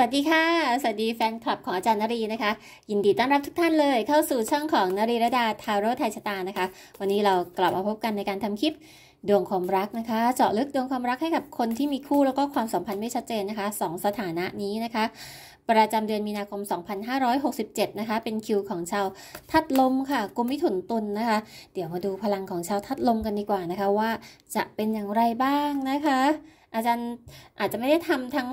สวัสดีค่ะสวัสดีแฟนคลับของอาจารย์นรีนะคะยินดีต้อนรับทุกท่านเลยเข้าสู่ช่องของ นรีระดาทาโร่ไทยชะตานะคะ วันนี้เรากลับมาพบกันในการทำคลิปดวงความรักนะคะ เจาะลึกดวงความรักให้กับคนที่มีคู่แล้วก็ความสัมพันธ์ไม่ชัดเจนนะคะ 2 สถานะนี้นะคะ ประจาเดือนมีนาคม 2567 นะคะ เป็นคิวของชาวทัดลมค่ะ กุมมิถุนตุลนนะคะ เดี๋ยวมาดูพลังของชาวทัดลมกันดีกว่านะคะว่า จะเป็นอย่างไรบ้างนะคะอาจารย์อาจจะไม่ได้ทำทั้ง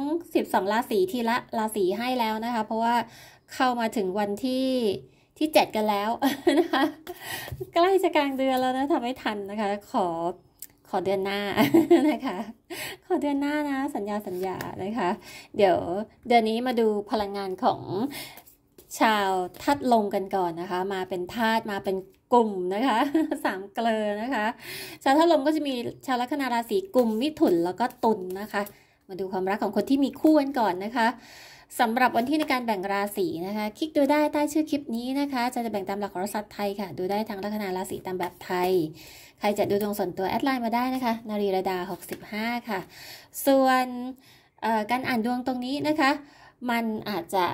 12ราศีทีละราศีให้แล้วนะคะ เพราะว่าเข้ามาถึงวันที่ที่ 7 กันแล้วนะคะใกล้จะกลางเดือน แล้วนะทำไม่ทันนะคะขอขอเดือนหน้านะคะขอเดือนหน้านะ สัญญาสัญญานะคะ เดี๋ยวเดือนนี้มาดูพลังงานของชาวธาตุลงกันก่อนนะคะ มาเป็นธาตุมาเป็นกลุ่มนะคะสามเกลอนะคะชาวธาตุลมก็จะมีชาวลัคนาราศีกลุ่มมิถุนแล้วก็ตุลนนะคะ มาดูความรักของคนที่มีคู่กันก่อนนะคะสำหรับวันที่ในการแบ่งราศีนะคะ คลิกดูได้ใต้ชื่อคลิปนี้นะคะ จะจะแบ่งตามหลักโหราศาสตร์ไทยค่ะ ดูได้ทางลัคนาราศีตามแบบไทย ใครจะดูตรงส่วนตัวแอดไลน์มาได้นะคะนารีรดา 65 ค่ะ ส่วนการอ่านดวงตรงนี้นะคะ มันอาจจะ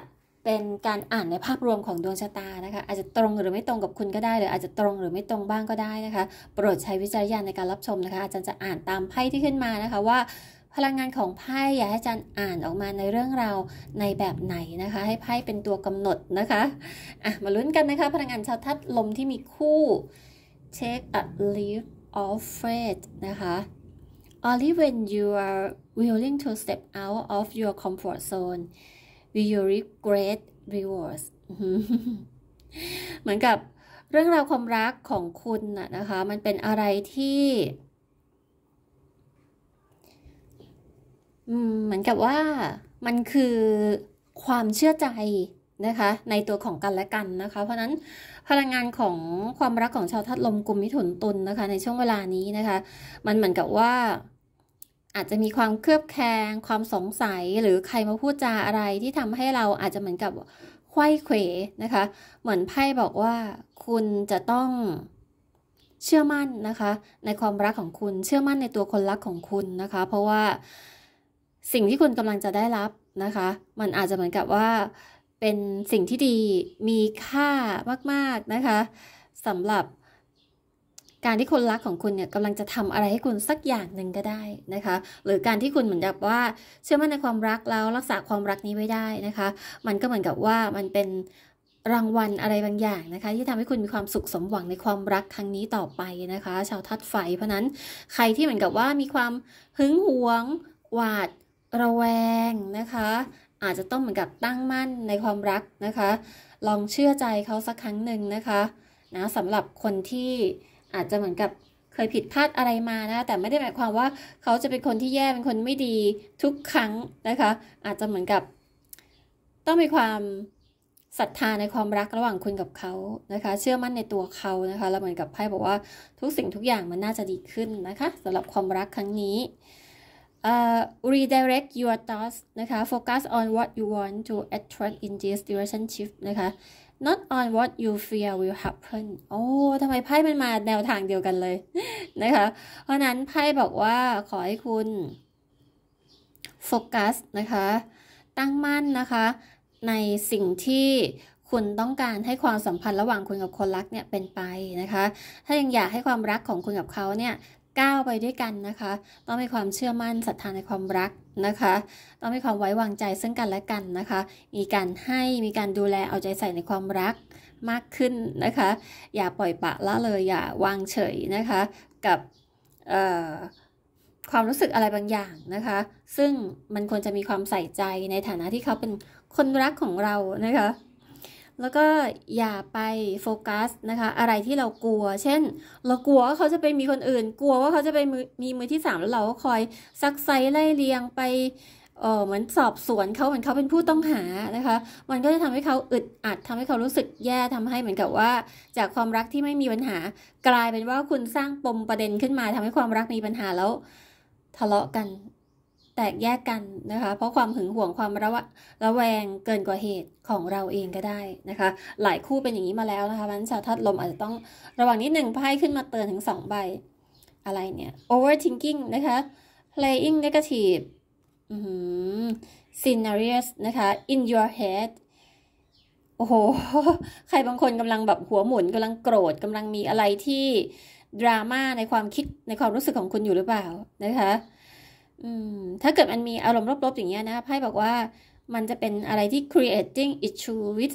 เป็นการอ่านในภาพรวมของดวงชะตานะคะอาจจะตรงหรือไม่ตรงกับคุณก็ได้หรือ อาจจะตรงหรือไม่ตรงบ้างก็ได้นะคะ โปรดใช้วิจารณญาณในการรับชมนะคะอาจารย์จะอ่านตามไพ่ที่ขึ้นมานะคะว่าพลังงานของไพ่อยากให้อาจารย์อ่านออกมาในเรื่องราวในแบบไหนนะคะให้ไพ่เป็นตัวกำหนดนะคะอ่ะมาลุ้นกันนะคะ พลังงานชาวทัดลมที่มีคู่ take a leap of faith นะคะ only when you are willing to step out of your comfort zone will reap great rewards เหมือนกับเรื่องราวความรักของคุณนะคะ มันเป็นอะไรที่เหมือนกับว่า มันคือความเชื่อใจนะคะ ในตัวของกันและกันนะคะ เพราะนั้นพลังงานของความรักของชาวทัดลมกลุ่มมิถุนตุลนนะคะ ในช่วงเวลานี้นะคะ มันเหมือนกับว่าอาจจะมีความเครือบแคลงความสงสัยหรือใครมาพูดจาอะไรที่ทำให้เราอาจจะเหมือนกับไข้เขวนะคะ เหมือนไพ่บอกว่าคุณจะต้องเชื่อมั่นนะคะ ในความรักของคุณเชื่อมั่นในตัวคนรักของคุณนะคะเพราะว่าสิ่งที่คุณกำลังจะได้รับนะคะ มันอาจจะเหมือนกับว่าเป็นสิ่งที่ดีมีค่ามาก ๆนะคะสำหรับการที่คนรักของคุณเนี่ยกำลังจะทำอะไรให้คุณสักอย่างหนึ่งก็ได้นะคะ หรือการที่คุณเหมือนกับว่า เชื่อมั่นในความรักแล้วรักษาความรักนี้ไว้ได้นะคะ มันก็เหมือนกับว่ามันเป็นรางวัลอะไรบางอย่างนะคะ ที่ทำให้คุณมีความสุขสมหวังในความรัก ครั้งนี้ต่อไปนะคะ ชาวทัดไฟ เพราะนั้น ใครที่เหมือนกับว่ามีความหึงหวง หวาด ระแวงนะคะ อาจจะต้องเหมือนกับตั้งมั่นในความรักนะคะ ลองเชื่อใจเขาสักครั้งหนึ่งนะคะนะสำหรับคนที่อาจจะเหมือนกับเคยผิดพลาดอะไรมานะแต่ไม่ได้หมายความว่าเขาจะเป็นคนที่แย่ เป็นคนไม่ดีทุกครั้งนะคะ อาจจะเหมือนกับต้องมีความศรัทธาในความรักระหว่างคุณกับเขา นะคะ เชื่อมั่นในตัวเขา นะคะ แล้วเหมือนกับไพ่บอกว่าทุกสิ่งทุกอย่างมันน่าจะดีขึ้นนะคะ สำหรับความรักครั้งนี้ uh, redirect your thoughts นะคะ focus on what you want to attract in this relationship นะคะ not on what you fear will happen โอ้ ทำไมไพ่มันมาแนวทางเดียวกันเลยนะคะ เพราะนั้นไพ่บอกว่าขอให้คุณโฟกัสนะคะ ตั้งมั่นนะคะ ในสิ่งที่คุณต้องการให้ความสัมพันธ์ระหว่างคุณกับคนรักเนี่ยเป็นไปนะคะ ถ้ายังอยากให้ความรักของคุณกับเขาเนี่ยก้าวไปด้วยกันนะคะ ต้องมีความเชื่อมั่นศรัทธาในความรักนะคะ ต้องมีความไว้วางใจซึ่งกันและกันนะคะ มีการให้มีการดูแลเอาใจใส่ในความรักมากขึ้นนะคะ อย่าปล่อยปะละเลยอย่าวางเฉยนะคะ กับความรู้สึกอะไรบางอย่างนะคะ ซึ่งมันควรจะมีความใส่ใจในฐานะที่เขาเป็นคนรักของเรานะคะแล้วก็อย่าไปโฟกัสนะคะอะไรที่เรากลัว เช่น เรากลัวว่าเขาจะไปมีคนอื่น กลัวว่าเขาจะไปมมีมือที่สามแล้วเราก็คอยซักไซไล่เลียงไป เออเหมือนสอบสวนเขาเหมือนเขาเป็นผู้ต้องหานะคะ มันก็จะทำให้เขาอึดอัด ทำให้เขารู้สึกแย่ทำให้เหมือนกับว่า จากความรักที่ไม่มีปัญหา กลายเป็นว่าคุณสร้างปมประเด็นขึ้นมาทำให้ความรักมีปัญหาแล้ว ทะเลาะกันแตกแยกกันนะคะ เพราะความหึงหวงความระวะระแวงเกินกว่าเหตุของเราเองก็ได้นะคะ หลายคู่เป็นอย่างนี้มาแล้วนะคะมันชาวทัดลมอาจจะต้อง ระวังนิดหนึ่งไพ่ขึ้นมาเตือนถึง2ใบ อะไรเนี่ย overthinking นะคะ playing negative scenarios นะคะ in your head โอ้โห ใครบางคนกำลังแบบหัวหมุนกำลังโกรธกำลังมีอะไรที่ดราม่าในความคิดในความรู้สึกของคุณอยู่หรือเปล่านะคะอืม ถ้าเกิดมันมีอารมณ์ลบๆอย่างเงี้ยนะไพ่บอกว่ามันจะเป็นอะไรที่ creating issue with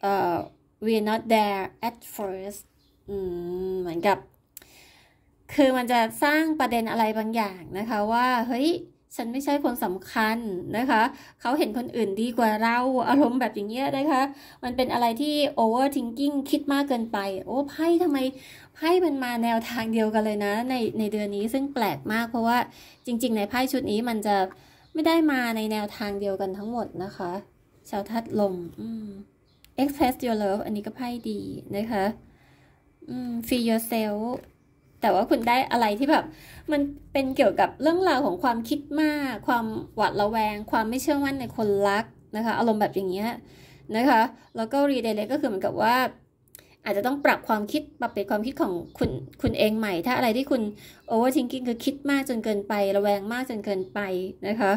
เอ่อ we're not there at first อืมเหมือนกับ คือมันจะสร้างประเด็นอะไรบางอย่างนะคะว่า เฮ้ย ฉันไม่ใช่คนสำคัญนะคะ เขาเห็นคนอื่นดีกว่าเราอารมณ์แบบอย่างเงี้ยนะคะ มันเป็นอะไรที่ overthinking คิดมากเกินไปโอ้ไพ่ทำไมไพ่มันมาแนวทางเดียวกันเลยนะในในเดือนนี้ซึ่งแปลกมากเพราะว่า จริง ๆ ในไพ่ชุดนี้มันจะไม่ได้มาในแนวทางเดียวกันทั้งหมดนะคะ ชาวทัดลมอืม express your love อันนี้ก็ไพ่ดีนะคะอืม free yourself แต่ว่าคุณได้อะไรที่แบบ มันเป็นเกี่ยวกับเรื่องราวของความคิดมาก ความหวาดระแวง ความไม่เชื่อมั่นในคนรักนะคะ อารมณ์แบบอย่างเงี้ยนะคะแล้วก็รีเดเล c t ก็คือเหมือนกับว่าอาจจะต้องปรับความคิดปรับเปลี่ยนความคิดของคุณคุณเองใหม่ ถ้าอะไรที่คุณ overthinking คือคิดมากจนเกินไป ระแวงมากจนเกินไปนะคะ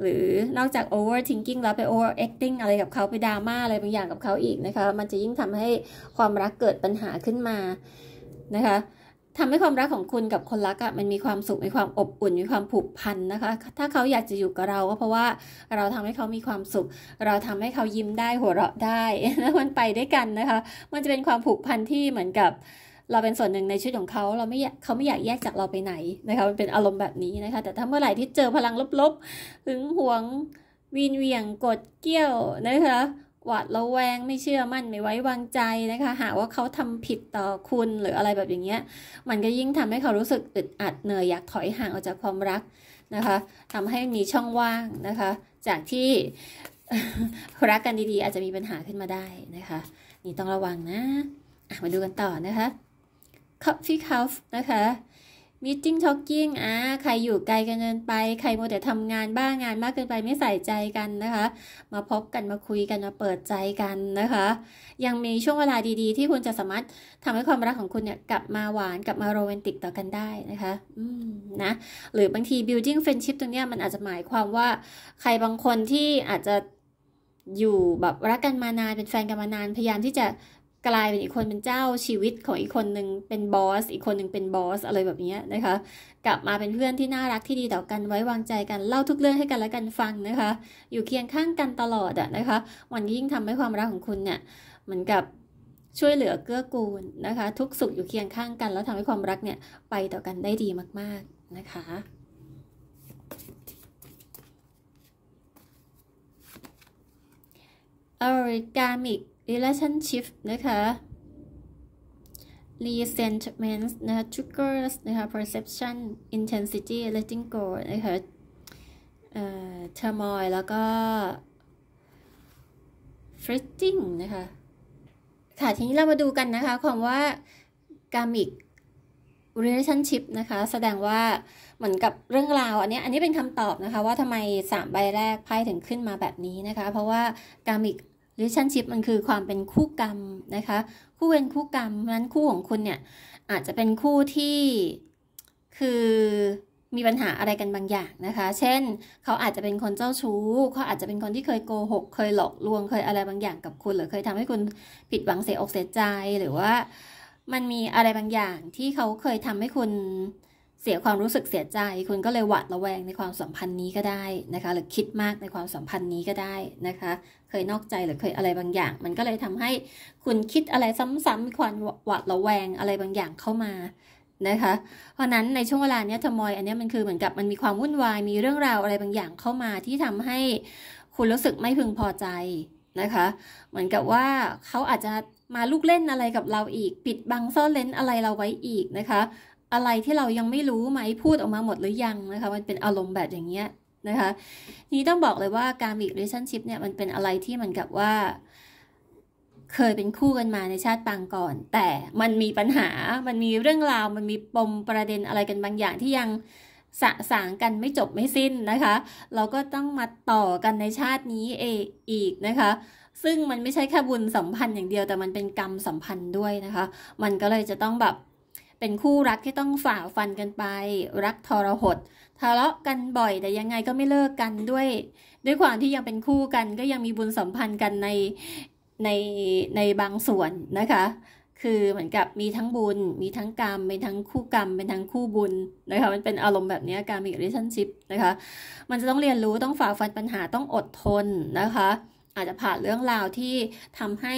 หรือนอกจาก overthinking แล้วไป overacting อะไรกับเขาไปดราม่าอะไรบางอย่างกับเขาอีกนะคะมันจะยิ่งทำให้ความรักเกิดปัญหาขึ้นมานะคะทำให้ความรักของคุณกับคนรักอะมันมีความสุข มีความอบอุ่นมีความผูกพันนะคะ ถ้าเขาอยากจะอยู่กับเราก็เพราะว่าเราทำให้เขามีความสุข เราทำให้เขายิ้มได้หัวเราะได้แล้วมันไปได้วยกันนะคะ มันจะเป็นความผูกพันที่เหมือนกับ เราเป็นส่วนหนึ่งในชีวิตของเขา เราไม่เขาไม่อยากแยกจากเราไปไหนนะคะมันเป็นอารมณ์แบบนี้นะคะ แต่ถ้าเมื่อไหร่ที่เจอพลังลบๆหึงหวงวีนเวียงกดเกี้ยวนะคะหวาดระแวงไม่เชื่อมั่นไม่ไว้วางใจนะคะ หาว่าเขาทำผิดต่อคุณหรืออะไรแบบอย่างเงี้ย มันก็ยิ่งทำให้เขารู้สึกอึดอัดเหนื่อยอยากถอยห่างออกจากความรักนะคะทำให้มีช่องว่างนะคะ จากที่รักกันดีๆอาจจะมีปัญหาขึ้นมาได้นะคะ นี่ต้องระวังนะมาดูกันต่อนะคะ Coffee Cup นะคะมิทติ้งช็อกกิ้งอ่าใครอยู่ไกลกันเกินไป ใครมัวแต่ทำงานบ้างงานมากเกินไปไม่ใส่ใจกันนะคะ มาพบกันมาคุยกันมาเปิดใจกันนะคะ ยังมีช่วงเวลาดีๆ ที่คุณจะสามารถทำให้ความรักของคุณเนี่ยกลับมาหวานกลับมาโรแมนติกต่อกันได้นะคะ อืมนะ หรือบางที building friendship ตรงเนี้ยมันอาจจะหมายความว่า ใครบางคนที่อาจจะอยู่แบบรักกันมานานเป็นแฟนกันมานานพยายามที่จะกลายเป็นอีกคนเป็นเจ้าชีวิตของอีกคนหนึ่งเป็นบอสอีกคนหนึ่งเป็นบอสอะไรแบบนี้นะคะ กลับมาเป็นเพื่อนที่น่ารักที่ดีต่อกันไว้วางใจกันเล่าทุกเรื่องให้กันและกันฟังนะคะ อยู่เคียงข้างกันตลอดอะนะคะ วันยิ่งทำให้ความรักของคุณเนี่ยเหมือนกับช่วยเหลือเกื้อกูลนะคะ ทุกสุขอยู่เคียงข้างกันแล้วทำให้ความรักเนี่ยไปต่อกันได้ดีมากๆนะคะออิการมิก relationship นะคะ resentment นะคะ triggers นะคะ perception intensity letting go นะคะเอ่อ turmoil แล้วก็ fretting นะคะ ค่ะ ทีนี้เรามาดูกันนะคะความว่า karmic relationship นะคะ แสดงว่าเหมือนกับเรื่องราวอันนี้ อันนี้เป็นคำตอบนะคะ ว่าทำไม 3 ใบแรกไพ่ถึงขึ้นมาแบบนี้นะคะ เพราะว่า karmic relationship มันคือความเป็นคู่กรรมนะคะคู่เวรคู่กรรมนั้นคู่ของคุณเนี่ยอาจจะเป็นคู่ที่คือมีปัญหาอะไรกันบางอย่างนะคะ เช่น เขาอาจจะเป็นคนเจ้าชู้ เขาอาจจะเป็นคนที่เคยโกหกเคยหลอกลวงเคยอะไรบางอย่างกับคุณหรือเคยทำให้คุณผิดหวังเสียอกเสียใจ หรือว่ามันมีอะไรบางอย่างที่เขาเคยทำให้คุณเสียความรู้สึกเสียใจ คุณก็เลยหวาดระแวงในความสัมพันธ์นี้ก็ได้นะคะหรือคิดมากในความสัมพันธ์นี้ก็ได้นะคะคยนอกใจหรือเคยอะไรบางอย่างมันก็เลยทำให้คุณคิดอะไรซ้ำ ๆ มีความหวาดระแวงอะไรบางอย่างเข้ามานะคะเพราะนั้นในช่วงเวลาเนี้ยทมอยอันนี้มันคือเหมือนกับมันมีความวุ่นวายมีเรื่องราวอะไรบางอย่างเข้ามาที่ทำให้คุณรู้สึกไม่พึงพอใจนะคะ เหมือนกับว่าเขาอาจจะมาลูกเล่นอะไรกับเราอีกปิดบังซ่อนเลนอะไรเราไว้อีกนะคะ อะไรที่เรายังไม่รู้ไหมพูดออกมาหมดหรือยังนะคะมันเป็นอารมณ์แบบอย่างเงี้ยนะคะนี้ต้องบอกเลยว่าการ relationship เนี่ยมันเป็นอะไรที่มันกับว่า เคยเป็นคู่กันมาในชาติปางก่อน แต่มันมีปัญหามันมีเรื่องราวมันมีปมประเด็นอะไรกันบางอย่างที่ยังสะสางกันไม่จบไม่สิ้นนะคะเราก็ต้องมาต่อกันในชาตินี้เออีกนะคะซึ่งมันไม่ใช่แค่บุญสัมพันธ์อย่างเดียวแต่มันเป็นกรรมสัมพันธ์ด้วยนะคะมันก็เลยจะต้องแบบเป็นคู่รักที่ต้องฝ่าฟันกันไป รักทรหดทะเลาะกันบ่อยแต่ยังไงก็ไม่เลิกกันด้วย ด้วยความที่ยังเป็นคู่กัน ก็ยังมีบุญสัมพันธ์กันในในในบางส่วนนะคะ คือเหมือนกับมีทั้งบุญ มีทั้งกรรมเป็นทั้งคู่กรรม เป็นทั้งคู่บุญนะคะมันเป็นอารมณ์แบบนี้การมี relationship นะคะ มันจะต้องเรียนรู้ต้องฝ่าฟันปัญหาต้องอดทนนะคะอาจจะผ่านเรื่องราวที่ทำให้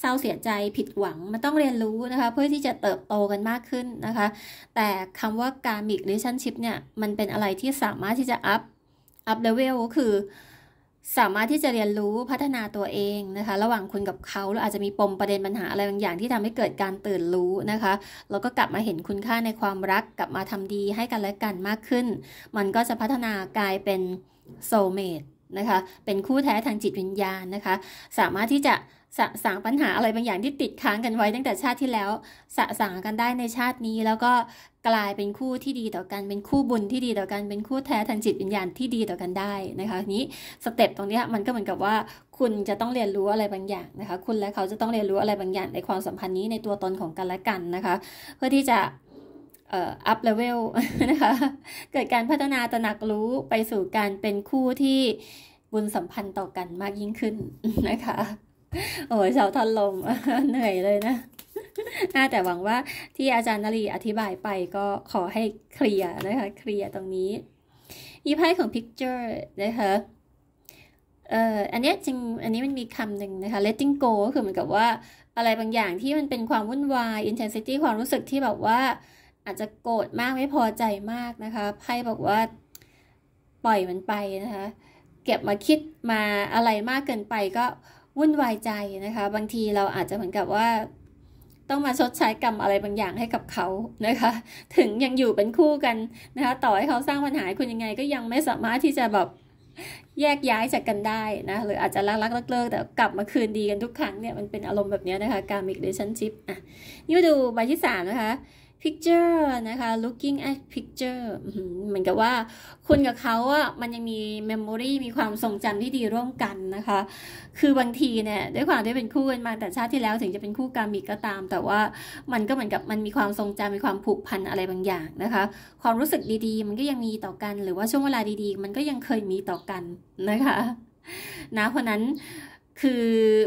เศร้าเสียใจผิดหวังมันต้องเรียนรู้นะคะ เพื่อที่จะเติบโตกันมากขึ้นนะคะ แต่คำว่าการมิกเรชั่นชิพเนี่ยมันเป็นอะไรที่สามารถที่จะอัพอัพเลเวลก็คือ สามารถที่จะเรียนรู้พัฒนาตัวเองนะคะ ระหว่างคุณกับเขาแล้วอาจจะมีปมประเด็นปัญหาอะไรบางอย่างที่ทำให้เกิดการตื่นรู้นะคะ แล้วก็กลับมาเห็นคุณค่าในความรักกลับมาทำดีให้กันและกันมากขึ้น มันก็จะพัฒนากลายเป็นโซเมดนะคะ เป็นคู่แท้ทางจิตวิญญาณนะคะ สามารถที่จะสะสางปัญหาอะไรบางอย่างที่ติดค้างกันไว้ตั้งแต่ชาติที่แล้ว สะสางกันได้ในชาตินี้ แล้วก็กลายเป็นคู่ที่ดีต่อกัน เป็นคู่บุญที่ดีต่อกัน เป็นคู่แท้ทางจิตวิญญาณที่ดีต่อกันได้นะคะนี้สเต็ปตรงนี้มันก็เหมือนกับว่าคุณจะต้องเรียนรู้อะไรบางอย่างนะคะ คุณและเขาจะต้องเรียนรู้อะไรบางอย่างในความสัมพันธ์นี้ในตัวตนของกันและกันนะคะ เพื่อที่จะอัพเลเวลนะคะ เกิดการพัฒนาตระหนักรู้ไปสู่การเป็นคู่ที่บุญสัมพันธ์ต่อกันมากยิ่งขึ้นนะคะ โอ้ยสาวทันลม เหนื่อยเลยนะ น่าแต่หวังว่าที่อาจารย์นรีอธิบายไปก็ขอให้เคลียร์นะคะ เคลียร์ตรงนี้ อีไพ่ของ picture นะคะเอ่ออันนี้จริง อันนี้มันมีคำหนึ่งนะคะ letting go ก็คือเหมือนกับว่า อะไรบางอย่างที่มันเป็นความวุ่นวาย intensity ความรู้สึกที่แบบว่าอาจจะโกรธมากไม่พอใจมากนะคะไพ่บอกว่าปล่อยมันไปนะคะ เก็บมาคิดมาอะไรมากเกินไปก็วุ่นวายใจนะคะ บางทีเราอาจจะเหมือนกับว่า ต้องมาชดใช้กรรมอะไรบางอย่างให้กับเขานะคะ ถึงยังอยู่เป็นคู่กันนะคะ ต่อให้เขาสร้างปัญหาคุณยังไงก็ยังไม่สามารถที่จะแบบแยกย้ายจากกันได้นะหรืออาจจะรักรักเลิกแต่กลับมาคืนดีกันทุกครั้งเนี่ยมันเป็นอารมณ์แบบนี้นะคะการมิกเดชันชิพอ่ะนี่ดูใบที่สามนะคะ picture นะคะ looking at picture เหมือนกับว่าคุณกับเขาอ่ะมันยังมี memory มีความทรงจำที่ดีร่วมกันนะคะ คือบางทีเนี่ยด้วยความที่เป็นคู่กันมาแต่ชาติที่แล้วถึงจะเป็นคู่กามิกก็ตาม แต่ว่ามันก็เหมือนกับมันมีความทรงจำมีความผูกพันอะไรบางอย่างนะคะ ความรู้สึกดีๆ มันก็ยังมีต่อกันหรือว่าช่วงเวลาดีๆ มันก็ยังเคยมีต่อกันนะคะนะเพราะนั้นคือ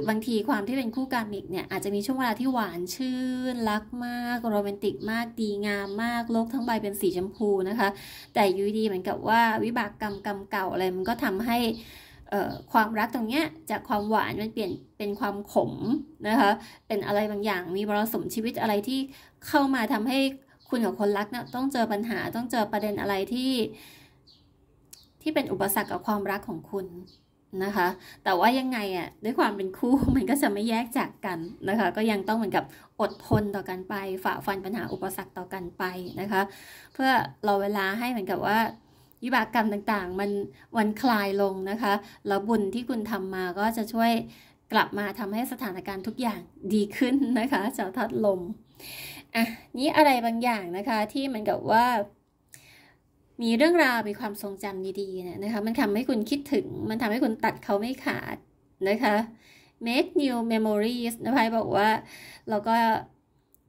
บางทีความที่เป็นคู่กามิกเนี่ย อาจจะมีช่วงเวลาที่หวานชื่น รักมากโรแมนติกมาก ดีงามมากโลกทั้งใบเป็นสีชมพูนะคะ แต่ยูดีเหมือนกับว่าวิบากกรรมกรรมเก่าอะไรมันก็ทำให้ความรักตรงเนี้ยจากความหวานมันเปลี่ยนเป็นความขมนะคะเป็นอะไรบางอย่างมีบรสุมชีวิตอะไรที่เข้ามาทำให้คุณกับคนรักเนะี่ยต้องเจอปัญหาต้องเจอประเด็นอะไรที่ ที่เป็นอุปสรรคกับความรักของคุณนะคะ แต่ว่ายังไงอะ่ะ ด้วยความเป็นคู่มันก็จะไม่แยกจากกันนะคะ ก็ยังต้องเหมือนกับอดทนต่อกันไปฝ่าฟันปัญหาอุปสรรคต่อกันไปนะคะ เพื่อรอเวลาให้เหมือนกับว่าวิบากกรรมต่างๆ มันวันคลายลงนะคะ แล้วบุญที่คุณทำมาก็จะช่วยกลับมาทำให้สถานการณ์ทุกอย่างดีขึ้นนะคะจาทัดลม อ่ะ นี่อะไรบางอย่างนะคะที่เหมือนกับว่ามีเรื่องราวมีความทรงจำดีๆเนี่ยนะคะมันทำให้คุณคิดถึง มันทำให้คุณตัดเขาไม่ขาดนะคะ make new memories นะพายบอกว่าเราก็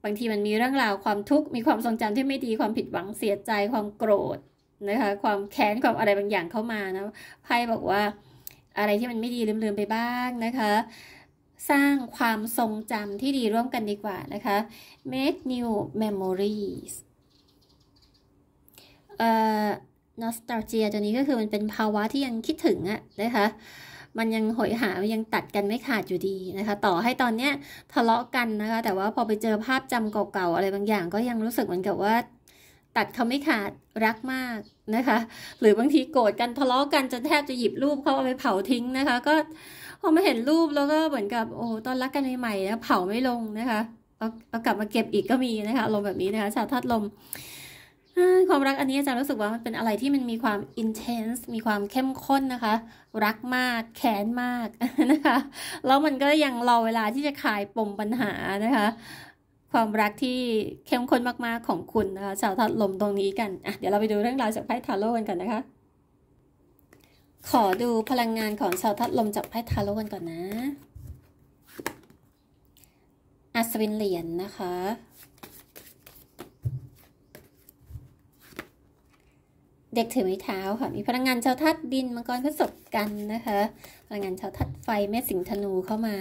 บางทีมันมีเรื่องราวความทุกข์มีความทรงจำที่ไม่ดีความผิดหวังเสียใจความโกรธนะคะความแค้นความอะไรบางอย่างเข้ามานะไพ่บอกว่าอะไรที่มันไม่ดีลืม ๆไปบ้างนะคะ สร้างความทรงจำที่ดีร่วมกันดีกว่านะคะ make new memories เอ่อนอสตาเจียตัวนี้ก็คือมันเป็นภาวะที่ยังคิดถึงอะนะคะ มันยังหอยหา ยังตัดกันไม่ขาดอยู่ดีนะคะ ต่อให้ตอนเนี้ยทะเลาะกันนะคะ แต่ว่าพอไปเจอภาพจำเก่าๆ อะไรบางอย่างก็ยังรู้สึกเหมือนกับว่าตัดเขาไม่ขาดรักมากนะคะ หรือบางทีโกรธกันทะเลาะกัน จนแทบจะหยิบรูปเขาเอาไปเผาทิ้งนะคะ ก็พอมาเห็นรูปแล้วก็เหมือนกับ โอ้ตอนรักกันใหม่ๆนะเผาไม่ลงนะคะเอาเอากลับมาเก็บอีกก็มีนะคะลมแบบนี้นะคะชาวทัดลมความรักอันนี้อาจารย์รู้สึกว่ามันเป็นอะไรที่มันมีความ intense มีความเข้มข้นนะคะ รักมากแข้นมากนะคะ แล้วมันก็ยังรอเวลาที่จะคลายปมปัญหานะคะ ความรักที่เข้มข้นมากๆของคุณนะคะชาวทัดลมตรงนี้กันอ่ะเดี๋ยวเราไปดูเรื่องราวจากไพ่ทาโร่กันก่อนนะคะ ขอดูพลังงานของชาวทัดลมจากไพ่ทาโร่กันก่อนนะอัศวินเหรียญนนะคะเด็กถือไม้เท้าค่ะ มีพลังงานชาวธาตุดิน มังกรก็สดกันนะคะ พลังงานชาวธาตุไฟแม่สิงธนูเข้ามา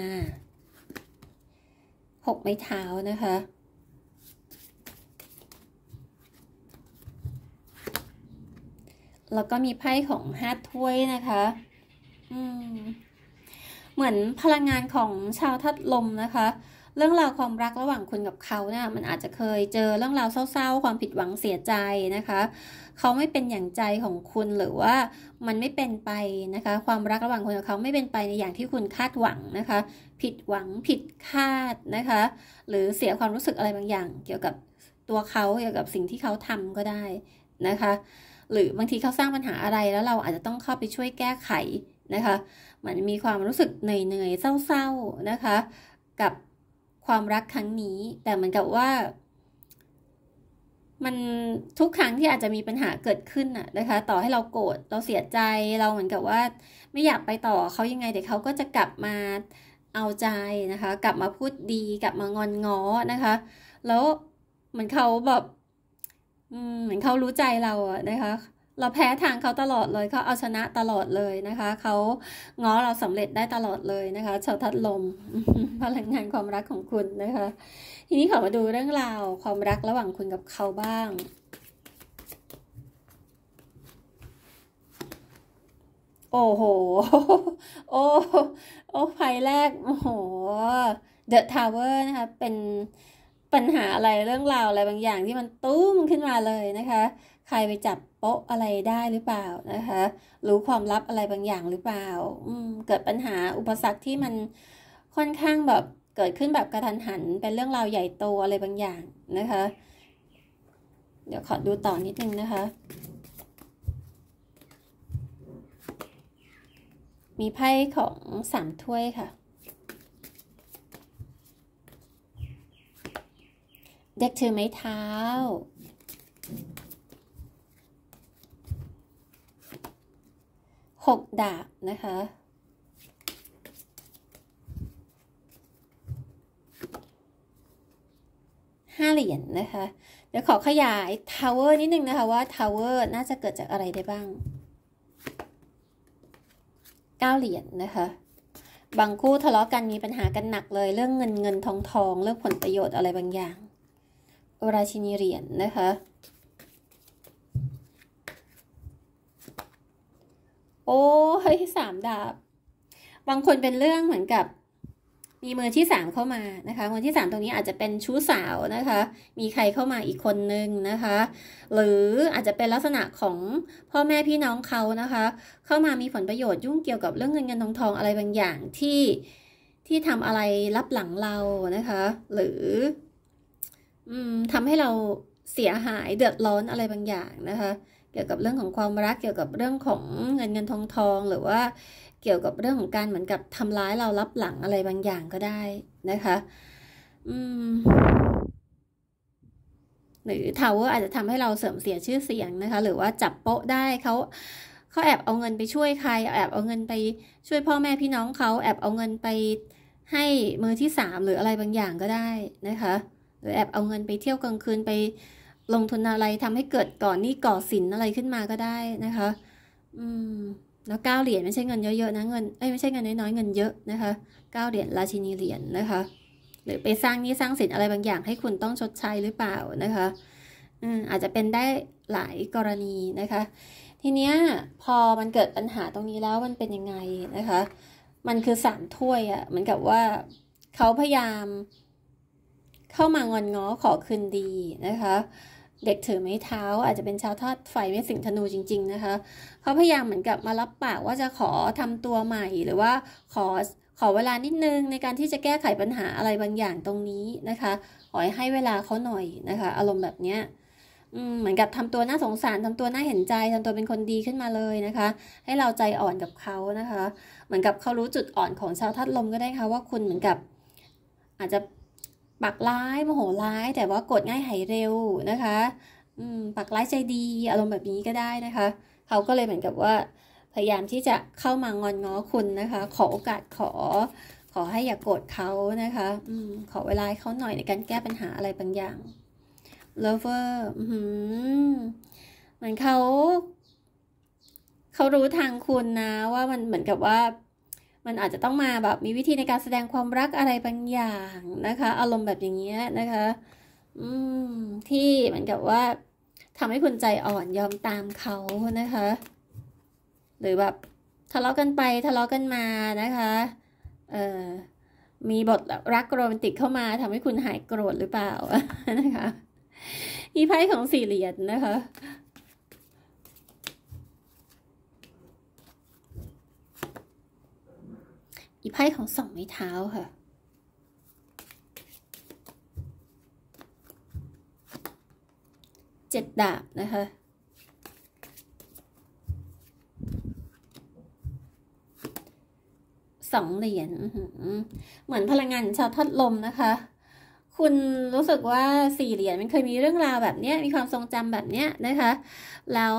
หกไม้เท้านะคะ แล้วก็มีไพ่ของห้าถ้วยนะคะอืมเหมือนพลังงานของชาวทัดลมนะคะเรื่องราวความรักระหว่างคุณกับเขาเนะี่ยมันอาจจะเคยเจอเรื่องราวเศร้า ๆ ความผิดหวังเสียใจนะคะ เขาไม่เป็นอย่างใจของคุณหรือว่ามันไม่เป็นไปนะคะ ความรักระหว่างคุณกับเขาไม่เป็นไปในอย่างที่คุณคาดหวังนะคะ ผิดหวังผิดคาดนะคะ หรือเสียความรู้สึกอะไรบางอย่าง เกี่ยวกับตัวเขาเกี่ยวกับสิ่งที่เขาทำก็ได้นะคะ หรือบางทีเขาสร้างปัญหาอะไรแล้วเราอาจจะต้องเข้าไปช่วยแก้ไขนะคะ มันมีความรู้สึกเหนื่อยๆเศร้า ๆนะคะกับความรักครั้งนี้ แต่เหมือนกับว่า มันทุกครั้งที่อาจจะมีปัญหาเกิดขึ้นอะนะคะ ต่อให้เราโกรธเราเสียใจเราเหมือนกับว่า ไม่อยากไปต่อเขายังไงแต่เขาก็จะกลับมาเอาใจนะคะ กลับมาพูดดีกลับมางอนง้อนะคะ แล้ว เหมือนเขาแบบเหมือนเขารู้ใจเราอะนะคะเราแพ้ทางเขาตลอดเลย เขาเอาชนะตลอดเลยนะคะ เขาง้อเราสำเร็จได้ตลอดเลยนะคะชาวทัดลม พลังงานความรักของคุณนะคะ ทีนี้ขอมาดูเรื่องราวความรักระหว่างคุณกับเขาบ้าง โอ้โห โอ้ โอ้อไฟแรก โอ้โห The Tower นะคะ เป็นปัญหาอะไร เรื่องราวอะไรบางอย่าง ที่มันตุ้มขึ้นมาเลยนะคะ ใครไปจับโป๊ะอะไรได้หรือเปล่านะคะ รู้ความลับอะไรบางอย่างหรือเปล่าเกิดปัญหาอุปสรรคที่มันค่อนข้างแบบเกิดขึ้นแบบกระทันหันเป็นเรื่องราวใหญ่โตอะไรบางอย่างนะคะ เดี๋ยวขอดูต่อนิดนึงนะคะ มีไพ่ของสามถ้วยค่ะเด็กถือไม้เท้าหกดาบนะคะห้าเหรียญนนะคะ เดี๋ยวขอขยายทาวเวอร์นิดนึงนะคะว่าทาวเวอร์น่าจะเกิดจากอะไรได้บ้างเก้าเหรียญนนะคะ บางคู่ทะเลาะกันมีปัญหากันหนักเลยเรื่องเงินเงินทองทองเรื่องผลประโยชน์อะไรบางอย่าง ราชินีเหรียญนนะคะโอ้เฮ้ยสามดาบบางคนเป็นเรื่องเหมือนกับมีมือที่สามเข้ามานะคะมือที่สามตรงนี้อาจจะเป็นชู้สาวนะคะ มีใครเข้ามาอีกคนนึงนะคะ หรืออาจจะเป็นลักษณะของพ่อแม่พี่น้องเขานะคะ เข้ามามีผลประโยชน์ยุ่งเกี่ยวกับเรื่องเงินเงินทองทองอะไรบางอย่างที่ที่ทำอะไรรับหลังเรานะคะ หรือทำให้เราเสียหายเดือดร้อนอะไรบางอย่างนะคะกี่ยวกับเรื่องของความรักเกี่ยวกับเรื่องของเงินเงินทองทอง หรือว่าเกี่ยวกับเรื่องของการเหมือนกับทำร้ายเรารับหลังอะไรบางอย่างก็ได้นะคะ อืม หรือทาวเวอร์อาจจะทำให้เราเสื่อมเสียชื่อเสียงนะคะ หรือว่าจับโป๊ะได้เขาเขาแอบเอาเงินไปช่วยใคร แอบเอาเงินไปช่วยพ่อแม่พี่น้องเขาแอบเอาเงินไปให้มือที่สามหรืออะไรบางอย่างก็ได้นะคะ หรือแอบเอาเงินไปเที่ยวกลางคืนไปลงทุนอะไรทำให้เกิดก่อนนี่ก่อสินอะไรขึ้นมาก็ได้นะคะ อืมแล้วเก้าเหรียญไม่ใช่เงินเยอะๆนะเงินเอ้ไม่ใช่เงินน้อยๆเงินเยอะนะคะเก้าเหรียญราชินีเหรียญนนะคะ หรือไปสร้างนี้สร้างสินอะไรบางอย่างให้คุณต้องชดใช้หรือเปล่านะคะ อืม อาจจะเป็นได้หลายกรณีนะคะ ทีเนี้ย พอมันเกิดปัญหาตรงนี้แล้วมันเป็นยังไงนะคะ มันคือสามถ้วยอะ่ะเหมือนกับว่าเขาพยายามเข้ามางอนง้อขอคืนดีนะคะเด็กถือไม้เท้า อาจจะเป็นชาวธาตุไฟเมสิงธนูจริง ๆ นะคะเขาพยายามเหมือนกับมารับปากว่าจะขอทำตัวใหม่หรือว่าขอขอเวลานิดนึงในการที่จะแก้ไขปัญหาอะไรบางอย่างตรงนี้นะคะขอให้เวลาเขาหน่อยนะคะ อารมณ์แบบเนี้ยเหมือนกับทำตัวน่าสงสารทำตัวน่าเห็นใจทำตัวเป็นคนดีขึ้นมาเลยนะคะ ให้เราใจอ่อนกับเขานะคะ เหมือนกับเขารู้จุดอ่อนของชาวทัดลมก็ได้ค่ะว่าคุณเหมือนกับอาจจะปากร้ายโมโหร้าย แต่ว่ากดง่ายหายเร็วนะคะ อืมปากร้ายใจดี อารมณ์แบบนี้ก็ได้นะคะ เขาก็เลยเหมือนกับว่า พยายามที่จะเข้ามางอนง้อคุณนะคะ ขอโอกาสขอ ขอให้อย่ากโกรธเขานะคะ อืมขอเวลาเขาหน่อยในการแก้ปัญหาอะไรบางอย่าง lover เหมือนเขาเขารู้ทางคุณนะ ว่ามันเหมือนกับว่ามันอาจจะต้องมาแบบ มีวิธีในการแสดงความรักอะไรบางอย่างนะคะ อารมณ์แบบอย่างเงี้ยนะคะ อืมที่เหมือนกับว่า ทำให้คุณใจอ่อนยอมตามเขานะคะ หรือแบบ ทะเลาะกันไปทะเลาะกันมานะคะ เอ่อมีบทรักโรแมนติกเข้ามา ทำให้คุณหายโกรธหรือเปล่านะคะมีไพ่ของสี่เหลี่ยมนะคะไพ่ของสองไม้เท้าค่ะ เจ็ดดาบนะคะ สองเหรียญเหมือนพลังงานชาวทัดลมนะคะ คุณรู้สึกว่าสี่เหรียญมันเคยมีเรื่องราวแบบนี้มีความทรงจำแบบนี้นะคะ แล้ว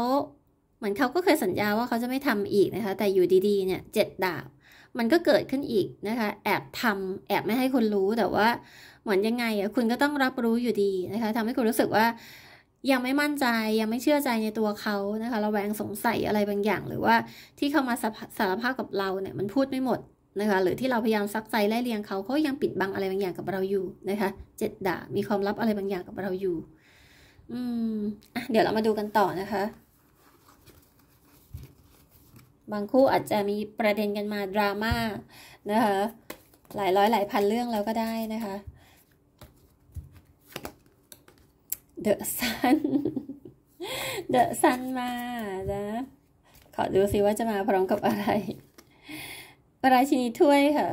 เหมือนเขาก็เคยสัญญาว่าเขาจะไม่ทำอีกนะคะ แต่อยู่ดีๆเนี่ยเจ็ดดาบมันก็เกิดขึ้นอีกนะคะแอบทำแอบไม่ให้คนรู้แต่ว่า เหมือนยังไง อ่ะ คุณก็ต้องรับรู้อยู่ดีนะคะทำให้คุณรู้สึกว่า ยังไม่มั่นใจยังไม่เชื่อใจในตัวเขานะคะระแวงสงสัยอะไรบางอย่าง หรือว่า ที่เขามาสารภาพกับเราเนี่ย มันพูดไม่หมดนะคะ หรือที่เราพยายามซักใจไล่เลียงเขาเขายังปิดบังอะไรบางอย่างกับเราอยู่นะคะ เจ็ดดามีความลับอะไรบางอย่างกับเราอยู่ อืม อ่ะ เดี๋ยวเรามาดูกันต่อนะคะบางคู่อาจจะมีประเด็นกันมาดราม่านะคะหลายร้อยหลายพันเรื่องแล้วก็ได้นะคะเดอะซันเดอะซันมานะขอดูสิว่าจะมาพร้อมกับอะไรราชินีถ้วยค่ะ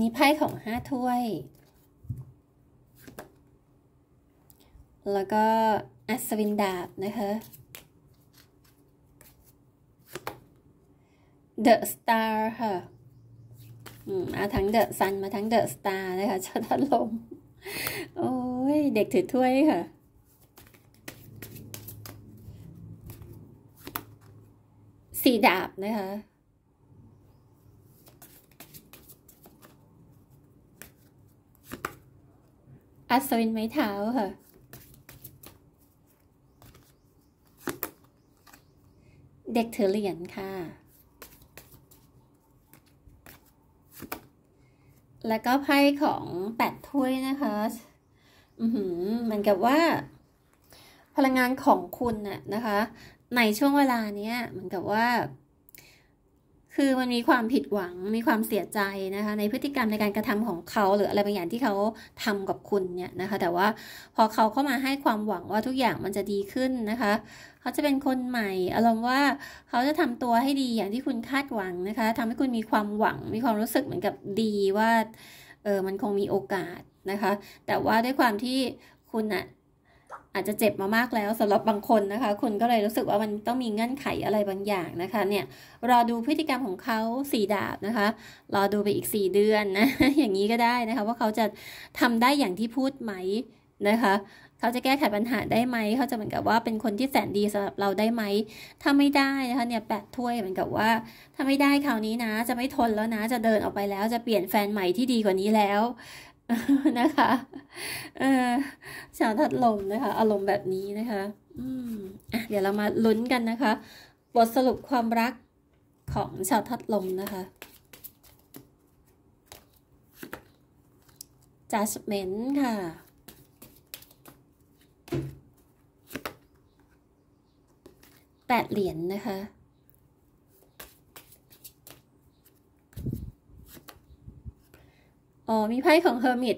นี่ไพ่ของห้าถ้วยแล้วก็อัศวินดาบนะคะ The Star ค่ะ อืมาทั้ง The Sun มาทั้ง The Star นะคะ เจ้าทลม โอ้ย เด็กถือถ้วยค่ะ สีดาบนะคะอัศวินไม้เท้าค่ะเด็กเธอเรียนค่ะ แล้วก็ไพ่ของแปดถ้วยนะคะ อือหือเหมือนกับว่า พลังงานของคุณน่ะนะคะ ในช่วงเวลาเนี้ยเหมือนกับว่าคือมันมีความผิดหวัง มีความเสียใจนะคะ ในพฤติกรรมในการกระทำของเขาหรืออะไรบางอย่างที่เขาทำกับคุณเนี่ยนะคะ แต่ว่าพอเขาเข้ามาให้ความหวังว่าทุกอย่างมันจะดีขึ้นนะคะ เขาจะเป็นคนใหม่อารมณ์ว่าเขาจะทำตัวให้ดีอย่างที่คุณคาดหวังนะคะ ทำให้คุณมีความหวัง มีความรู้สึกเหมือนกับดีว่าเออมันคงมีโอกาสนะคะ แต่ว่าด้วยความที่คุณอะอาจจะเจ็บมามากแล้วสำหรับบางคนนะคะ คุณก็เลยรู้สึกว่ามันต้องมีเงื่อนไขอะไรบางอย่างนะคะ เนี่ยรอดูพฤติกรรมของเขาสี่ดาบนะคะ รอดูไปอีกสี่เดือนนะ อย่างนี้ก็ได้นะคะ ว่าเขาจะทำได้อย่างที่พูดไหมนะคะเขาจะแก้ไขปัญหาได้ไหมเขาจะเหมือนกับว่าเป็นคนที่แสนดีสำหรับเราได้ไหมถ้าไม่ได้นะคะเนี่ยแปะถ้วยเหมือนกับว่าถ้าไม่ได้คราวนี้นะ จะไม่ทนแล้วนะจะเดินออกไปแล้วจะเปลี่ยนแฟนใหม่ที่ดีกว่านี้แล้วนะคะเออฉาวทัดลมนะคะ อารมณ์แบบนี้นะคะ อืมอ่ะเดี๋ยวเรามาลุ้นกันนะคะ บทสรุปความรักของชาวทัดลมนะคะ จัสเมนค่ะแปดเหรียญนนะคะอ๋อมีไพ่ของเฮอร์มิต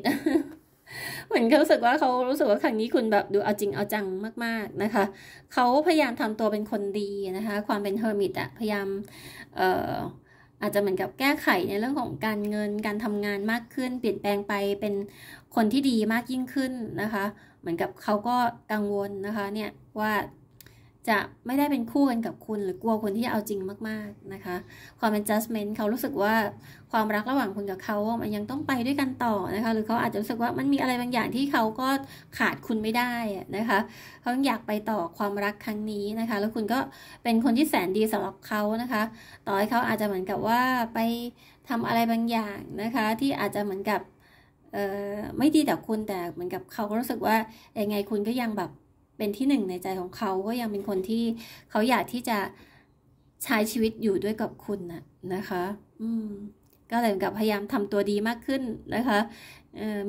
เหมือนเขาสึกว่าเขารู้สึกว่าครั้งนี้คุณแบบดูเอาจริงเอาจังมากๆนะคะเขาพยายามทำตัวเป็นคนดีนะคะ ความเป็นเฮอร์มิตอะพยายามเอ่ออาจจะเหมือนกับแก้ไขในเรื่องของการเงินการทำงานมากขึ้น เปลี่ยนแปลงไปเป็นคนที่ดีมากยิ่งขึ้นนะคะ เหมือนกับเขาก็กังวลนะคะ เนี่ยว่าจะไม่ได้เป็นคู่กันกับคุณหรือกลัวคนที่เอาจริงมากๆนะคะความเป็น j u s t m e n t เขารู้สึกว่าความรักระหว่างคุณกับเขามันยังต้องไปด้วยกันต่อนะคะหรือเขาอาจจะรู้สึกว่ามันมีอะไรบางอย่างที่เขาก็ขาดคุณไม่ได้นะคะเขาอยากไปต่อความรักครั้งนี้นะคะแล้วคุณก็เป็นคนที่แสนดีสำหรับเขานะคะต่อให้เขาอาจจะเหมือนกับว่าไปทำอะไรบางอย่างนะคะที่อาจจะเหมือนกับไม่ดีแต่คุณแต่เหมือนกับเขาก็รู้สึกว่ายังไงคุณก็ยังแบบเป็นที่หนึ่งในใจของเขาก็ยังเป็นคนที่เขาอยากที่จะใช้ชีวิตอยู่ด้วยกับคุณนะนะคะ อืม ก็เลยกับพยายามทำตัวดีมากขึ้นนะคะ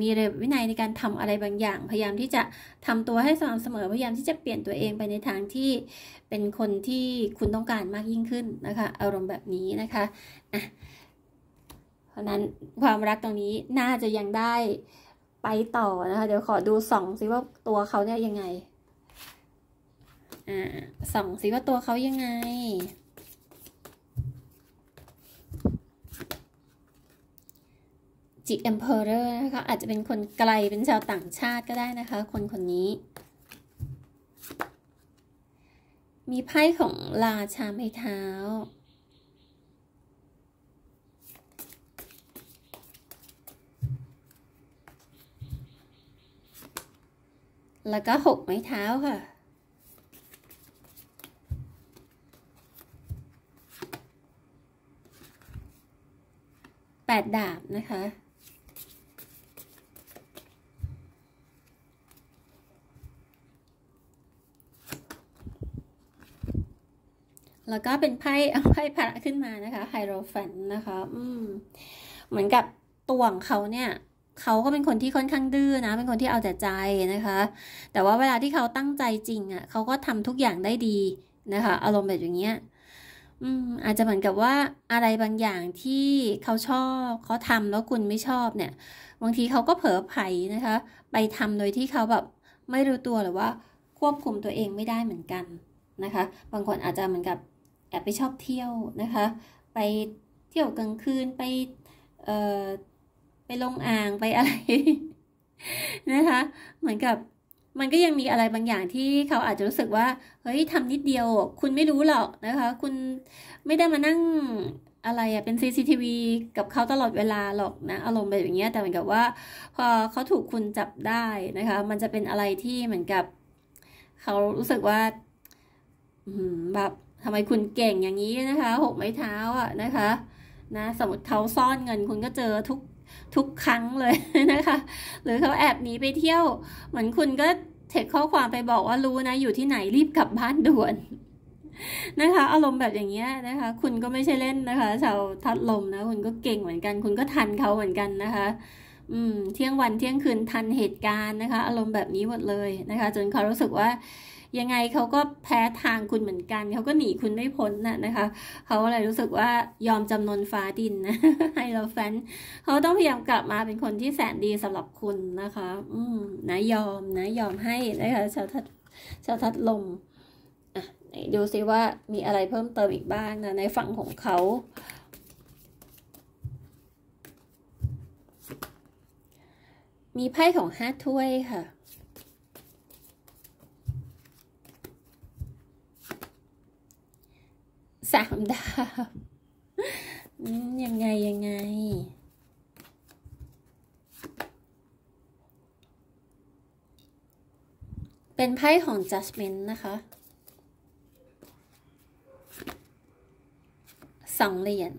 มีวินัยในการทำอะไรบางอย่าง พยายามที่จะทำตัวให้สม่ำเสมอ พยายามที่จะเปลี่ยนตัวเองไปในทางที่เป็นคนที่คุณต้องการมากยิ่งขึ้นนะคะ อารมณ์แบบนี้นะคะอ่ะเพราะนั้นความรักตรงนี้น่าจะยังได้ไปต่อนะคะ เดี๋ยวขอดูสองซิว่าตัวเขาเนี่ยยังไงอ่าส่องสิว่าตัวเขายังไง จิกเอ็มเพอเรอร์นะคะอาจจะเป็นคนไกลเป็นชาวต่างชาติก็ได้นะคะ คนคนนี้ มีไพ่ของลาชาไม้เท้า แล้วก็หกไม้เท้าค่ะแปดดาบนะคะ แล้วก็เป็นไพ่ไพ่พระขึ้นมานะคะไฮโรแฟนนะคะอืมเหมือนกับตัวของเขาเนี่ย เขาก็เป็นคนที่ค่อนข้างดื้อนะ เป็นคนที่เอาแต่ใจนะคะ แต่ว่าเวลาที่เขาตั้งใจจริงอะ่ะเขาก็ทำทุกอย่างได้ดีนะคะ อารมณ์แบบอย่างเงี้ยอืมอาจจะเหมือนกับว่าอะไรบางอย่างที่เขาชอบเขาทำแล้วคุณไม่ชอบเนี่ย บางทีเขาก็เผลอไผนะคะ ไปทำโดยที่เขาแบบ ไม่รู้ตัวหรือว่าควบคุมตัวเองไม่ได้เหมือนกันนะคะ บางคนอาจจะเหมือนกับ แอบไปชอบเที่ยวนะคะ ไปเที่ยวกลางคืน ไปเอ่อไปลงอ่าง ไปอะไรนะคะ เหมือนกับมันก็ยังมีอะไรบางอย่างที่เขาอาจจะรู้สึกว่า เฮ้ยทำนิดเดียวคุณไม่รู้หรอกนะคะคุณไม่ได้มานั่งอะไรอะเป็น CCTV กับเขาตลอดเวลาหรอกนะ อารมณ์แบบอย่างเงี้ยแต่เหมือนกับว่า พอเขาถูกคุณจับได้นะคะ มันจะเป็นอะไรที่เหมือนกับเขารู้สึกว่าแบบทำไมคุณเก่งอย่างนี้นะคะหกไม้เท้า อ่ะนะคะ นะสมมติเขาซ่อนเงิน คุณก็เจอทุกทุกครั้งเลยนะคะ หรือเขาแอบหนีไปเที่ยว เหมือนคุณก็เทคข้อความไปบอกว่ารู้นะ อยู่ที่ไหนรีบกลับบ้านด่วน นะคะ อารมณ์แบบอย่างเงี้ยนะคะ คุณก็ไม่ใช่เล่นนะคะชาวทัดลมนะ คุณก็เก่งเหมือนกัน คุณก็ทันเขาเหมือนกันนะคะ อืม เที่ยงวันเที่ยงคืนทันเหตุการณ์นะคะ อารมณ์แบบนี้หมดเลยนะคะ จนเขารู้สึกว่ายังไงเขาก็แพ้ทางคุณเหมือนกัน เขาก็หนีคุณไม่พ้นน่ะนะคะ เขาอะไรรู้สึกว่ายอมจำนนฟ้าดินนะไฮโลแฟน เขาต้องพยายามกลับมาเป็นคนที่แสนดีสำหรับคุณนะคะ อืมนะยอมนะยอมให้นะคะชาวทัดชาวทัดลม อ่ะ ดูซิว่ามีอะไรเพิ่มเติมอีกบ้างนะ ในฝั่งของเขา มีไพ่ของห้าถ้วยค่ะสามดาวยังไงยังไง เป็นไพ่ของจัสม m นนะคะ สองเหรียญ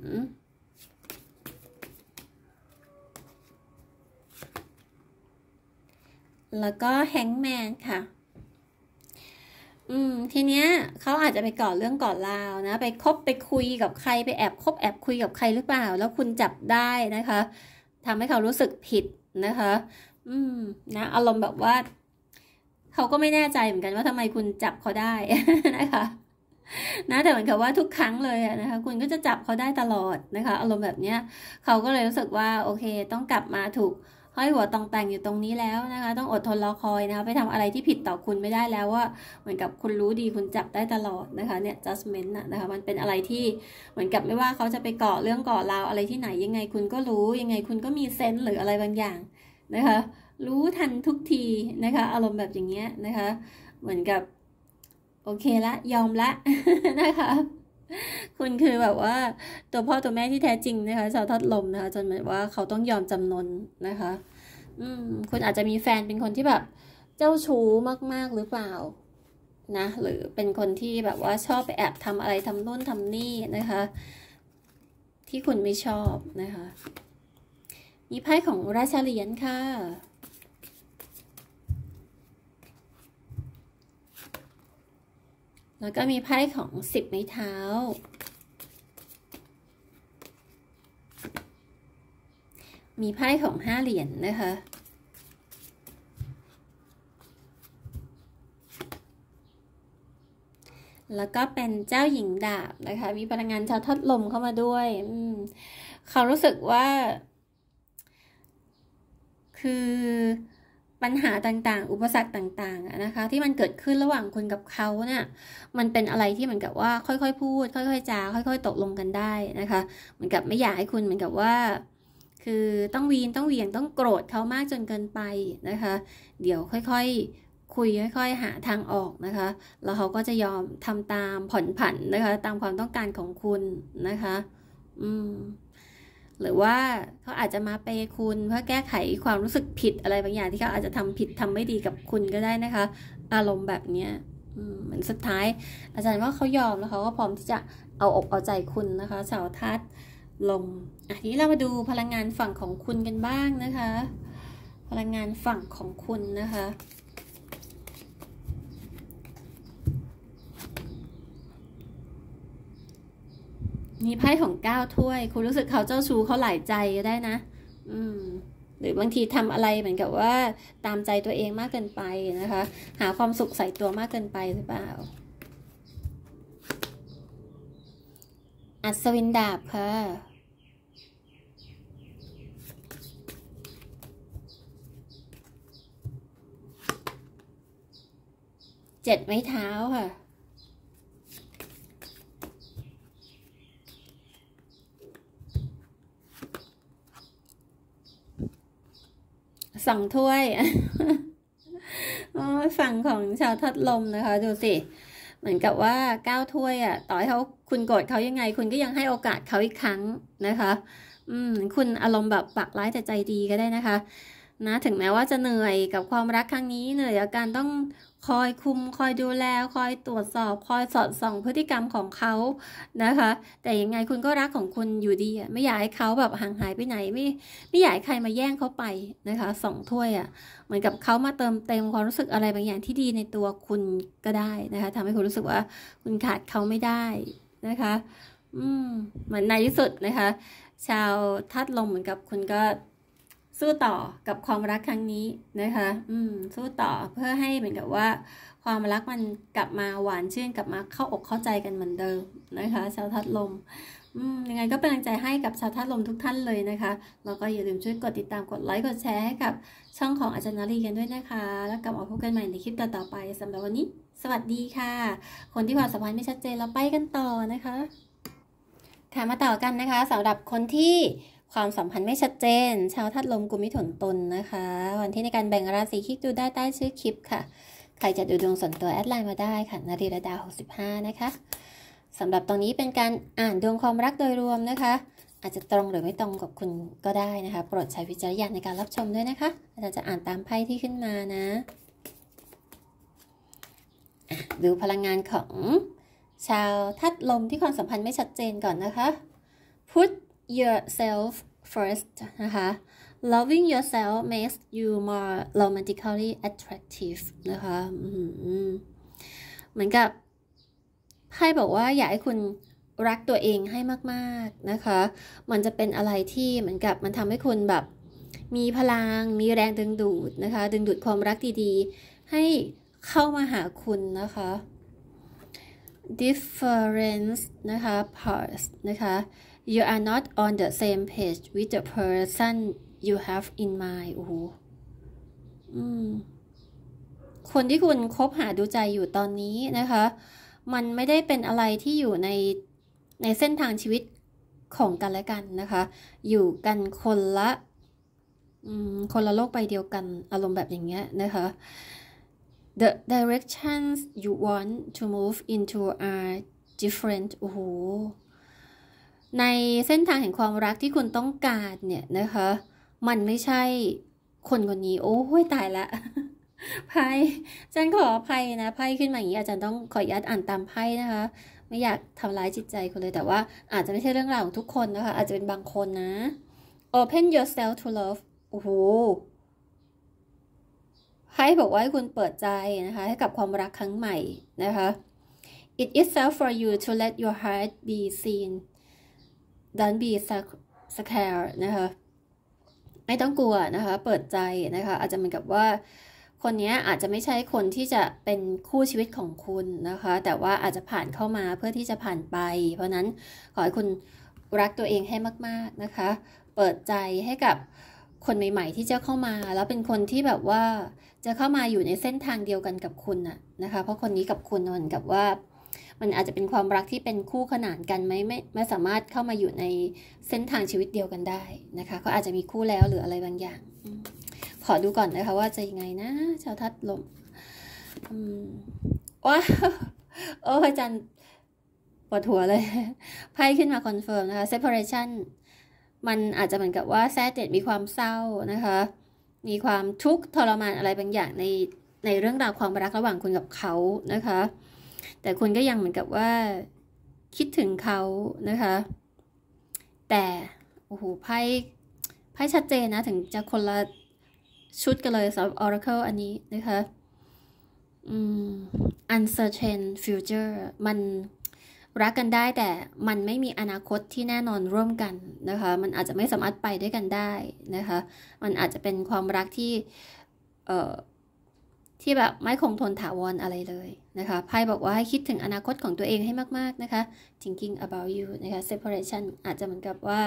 แล้วก็แฮงแมนค่ะอืมทีเนี้ยเขาอาจจะไปก่อเรื่องก่อราวนะ ไปคบไปคุยกับใครไปแอบ คบแอบคุยกับใครหรือเปล่า แล้วคุณจับได้นะคะ ทำให้เขารู้สึกผิดนะคะ อืม นะอารมณ์แบบว่าเขาก็ไม่แน่ใจเหมือนกันว่าทำไมคุณจับเขาได้นะคะนะ แต่เหมือนกับว่าทุกครั้งเลยนะคะ คุณก็จะจับเขาได้ตลอดนะคะ อารมณ์แบบเนี้ยเขาก็เลยรู้สึกว่า โอเค ต้องกลับมาถูกห้อยหัวตองแต่งอยู่ตรงนี้แล้วนะคะ ต้องอดทนรอคอยนะคะไปทำอะไรที่ผิดต่อคุณไม่ได้แล้วว่าเหมือนกับคุณรู้ดีคุณจับได้ตลอดนะคะเนี่ย judgment นะคะ มันเป็นอะไรที่เหมือนกับไม่ว่าเขาจะไปเกาะเรื่องเกาะราวอะไรที่ไหนยังไงคุณก็รู้ยังไงคุณก็มีเซนส์หรืออะไรบางอย่างนะคะ รู้ทันทุกทีนะคะ อารมณ์แบบอย่างเงี้ยนะคะ เหมือนกับโอเคละยอมละนะคะคุณคือแบบว่า ตัวพ่อตัวแม่ที่แท้จริงนะคะชาวทัดลมนะคะจนเหมือนว่าเขาต้องยอมจำนนนะคะ อืม คุณอาจจะมีแฟนเป็นคนที่แบบ เจ้าชู้มาก ๆหรือเปล่า นะ หรือเป็นคนที่แบบว่าชอบไปแอบทำอะไรทำนู่นทำนี่นะคะ ที่คุณไม่ชอบนะคะมีไพ่ของราชาเหรียญค่ะแล้วก็มีไพ่ของสิบไม้เท้า มีไพ่ของห้าเหรียญนนะคะ แล้วก็เป็นเจ้าหญิงดาบนะคะ มีพลังงานชาวทัดลมเข้ามาด้วยเขารู้สึกว่า คือปัญหาต่างๆ อุปสรรคต่างๆนะคะ ที่มันเกิดขึ้นระหว่างคุณกับเขาเนะี่ยมันเป็นอะไรที่เหมือนกับว่าค่อยๆ พูดค่อยๆจาค่อยๆ ตกลงกันได้นะคะ เหมือนกับไม่อยากให้คุณเหมือนกับว่า คือต้องวีนต้องเวียงต้องโกรธเขามากจนเกินไปนะคะ เดี๋ยวค่อยๆ คุยค่อยๆ หาทางออกนะคะ แล้วเขาก็จะยอมทำตามผ่อนผันนะคะ ตามความต้องการของคุณนะคะ อืมหรือว่าเขาอาจจะมาเปคุณเพื่อแก้ไขความรู้สึกผิดอะไรบางอย่างที่เขาอาจจะทำผิดทำไม่ดีกับคุณก็ได้นะคะ อารมณ์แบบเนี้ยเหมือนสุดท้าย อาจารย์ว่าเขายอมแล้วเขาก็พร้อมที่จะเอาอกเอาใจคุณนะคะสาวทัดลงอันทีนี้เรามาดูพลังงานฝั่งของคุณกันบ้างนะคะ พลังงานฝั่งของคุณนะคะมีไพ่ของเก้าถ้วย คุณรู้สึกเขาเจ้าชู้เขาหลายใจก็ได้นะ อืม หรือบางทีทำอะไรเหมือนกับว่า ตามใจตัวเองมากเกินไปนะคะ หาความสุขใส่ตัวมากเกินไปหรือเปล่า อัศวินดาบค่ะเจ็ดไม้เท้าค่ะสองถ้วยฝั่งของชาวทัดลมนะคะ ดูสิ เหมือนกับว่าเก้าถ้วยอ่ะ ต่อให้เขา คุณโกรธเขายังไง คุณก็ยังให้โอกาสเขาอีกครั้งนะคะ อืม คุณอารมณ์แบบปากร้ายแต่ใจดีก็ได้นะคะ นะ ถึงแม้ว่าจะเหนื่อยกับความรักครั้งนี้ เหนื่อยกับการต้องคอยคุม คอยดูแลคอยตรวจสอบ คอยสอดส่องพฤติกรรมของเขานะคะ แต่ยังไงคุณก็รักของคุณอยู่ดีไม่อยากให้เขาแบบห่างหายไปไหนไม่ไม่อยากให้ใครมาแย่งเขาไปนะคะสองถ้วยอ่ะเหมือนกับเขามาเติมเต็มความรู้สึกอะไรบางอย่างที่ดีในตัวคุณก็ได้นะคะทำให้คุณรู้สึกว่า คุณขาดเขาไม่ได้นะคะอืมเหมือนในที่สุดนะคะ ชาวทัดลมเหมือนกับคุณก็สู้ต่อกับความรักครั้งนี้นะคะ อืม สู้ต่อเพื่อให้เหมือนกับว่า ความรัก มันกลับมาหวานชื่นกลับมาเข้าอกเข้าใจกันเหมือนเดิมนะคะชาวทัดลม อืม ยังไงก็เป็นกำลังใจให้กับชาวทัดลมทุกท่านเลยนะคะ แล้วก็อย่าลืมช่วยกดติดตามกดไลค์กดแชร์ให้กับ ช่องของอาจารย์นรีกันด้วยนะคะ แล้วกลับมาพบกันใหม่ในคลิปต่อๆไปสำหรับวันนี้ สวัสดีค่ะ คนที่ความสัมพันธ์ไม่ชัดเจนเราไปกันต่อนะคะค่ะมาต่อกันนะคะสำหรับคนที่ความสัมพันธ์ไม่ชัดเจน ชาวธาตุลมกุมมิถุนตนนะคะ วันที่ในการแบ่งราศีคลิกดูได้ใต้ชื่อคลิปค่ะ ใครจะดูดวงส่วนตัวแอดไลน์มาได้ค่ะนารีระดา65 นะคะสำหรับตรงนี้เป็นการอ่านดวงความรักโดยรวมนะคะ อาจจะตรงหรือไม่ตรงกับคุณก็ได้นะคะ โปรดใช้วิจารณญาณในการรับชมด้วยนะคะ อาจาจะอ่านตามไพ่ที่ขึ้นมานะ ดูพลังงานของชาวทัดลมที่ความสัมพันธ์ไม่ชัดเจนก่อนนะคะ พุธ yourself first นะคะ loving yourself makes you more romantically attractive นะคะเหมือนกับให้บอกว่าอยากให้คุณรักตัวเองให้มาก ๆ นะคะ มันจะเป็นอะไรที่เหมือนกับมันทำให้คุณแบบ มีพลัง มีแรงดึงดูดนะคะ ดึงดูดความรักดี ๆ ให้เข้ามาหาคุณนะคะ difference นะคะ parts นะคะ you are not on the same page with the person you have in mind โอ้โหคนที่คุณคบหาดูใจอยู่ตอนนี้นะคะ มันไม่ได้เป็นอะไรที่อยู่ใน ในเส้นทางชีวิตของกันและกันนะคะ อยู่กันคนละคนละโลกไปเดียวกันอารมณ์แบบอย่างเงี้ยนะคะ the directions you want to move into are different โอ้โหในเส้นทางแห่งความรักที่คุณต้องการเนี่ยนะคะ มันไม่ใช่คนคนนี้ โอ้ยตายละไพ่จันขออภัยนะไพ่ขึ้นมาอย่างนี้อาจารย์ต้องขออนุญาตอ่านตามไพ่นะคะ ไม่อยากทำร้ายจิตใจคุณเลยแต่ว่าอาจจะไม่ใช่เรื่องราวของทุกคนนะคะ อาจจะเป็นบางคนนะ Open yourself to love โอ้โหไพ่บอกว่าให้คุณเปิดใจนะคะ ให้กับความรักครั้งใหม่ นะคะ It is self for you to let your heart be seen ดันบีสสแคร e นะคะไม่ต้องกลัวนะคะเปิดใจนะคะอาจจะเหมือนกับว่า คนนี้อาจจะไม่ใช่คนที่จะเป็นคู่ชีวิตของคุณนะคะ แต่ว่าอาจจะผ่านเข้ามาเพื่อที่จะผ่านไป เพราะนั้นขอให้คุณรักตัวเองให้มาก ๆนะคะ เปิดใจให้กับคนใหม่ ๆที่จะเข้ามาแล้วเป็นคนที่แบบว่าจะเข้ามาอยู่ในเส้นทางเดียวกันกับคุณน่ะนะคะเพราะคนนี้กับคุณเหมือนกับว่ามันอาจจะเป็นความรักที่เป็นคู่ขนานกันไหมไม่ไม่สามารถเข้ามาอยู่ในเส้นทางชีวิตเดียวกันได้นะคะเขาอาจจะมีคู่แล้วหรืออะไรบางอย่างขอดูก่อนนะคะว่าจะยังไงนะ ชาวทัดลมว้าโอ้อาจารย์ปวดหัวเลยไพ่ขึ้นมาคอนเฟิร์มนะคะ separation มันอาจจะเหมือนกับว่าแซดเด็ดมีความเศร้านะคะ มีความทุกข์ทรมานอะไรบางอย่าง ในในเรื่องราวความรักระหว่างคุณกับเขานะคะแต่คนก็ยังเหมือนกับว่า คิดถึงเขานะคะ แต่โอ้โหไพ่ไพ่ชัดเจนนะถึงจะคนละ ชุดกันเลยสำหรับ Oracle อันนี้นะคะอืม uncertain future มันรักกันได้แต่มันไม่มีอนาคตที่แน่นอนร่วมกันนะคะ มันอาจจะไม่สามารถไปด้วยกันได้นะคะ มันอาจจะเป็นความรักที่เอ่อที่แบบไม่คงทนถาวรอะไรเลยนะคะไพ่บอกว่าให้คิดถึงอนาคตของตัวเองให้มากๆนะคะ thinking about you นะคะ separation อาจจะเหมือนกับว่า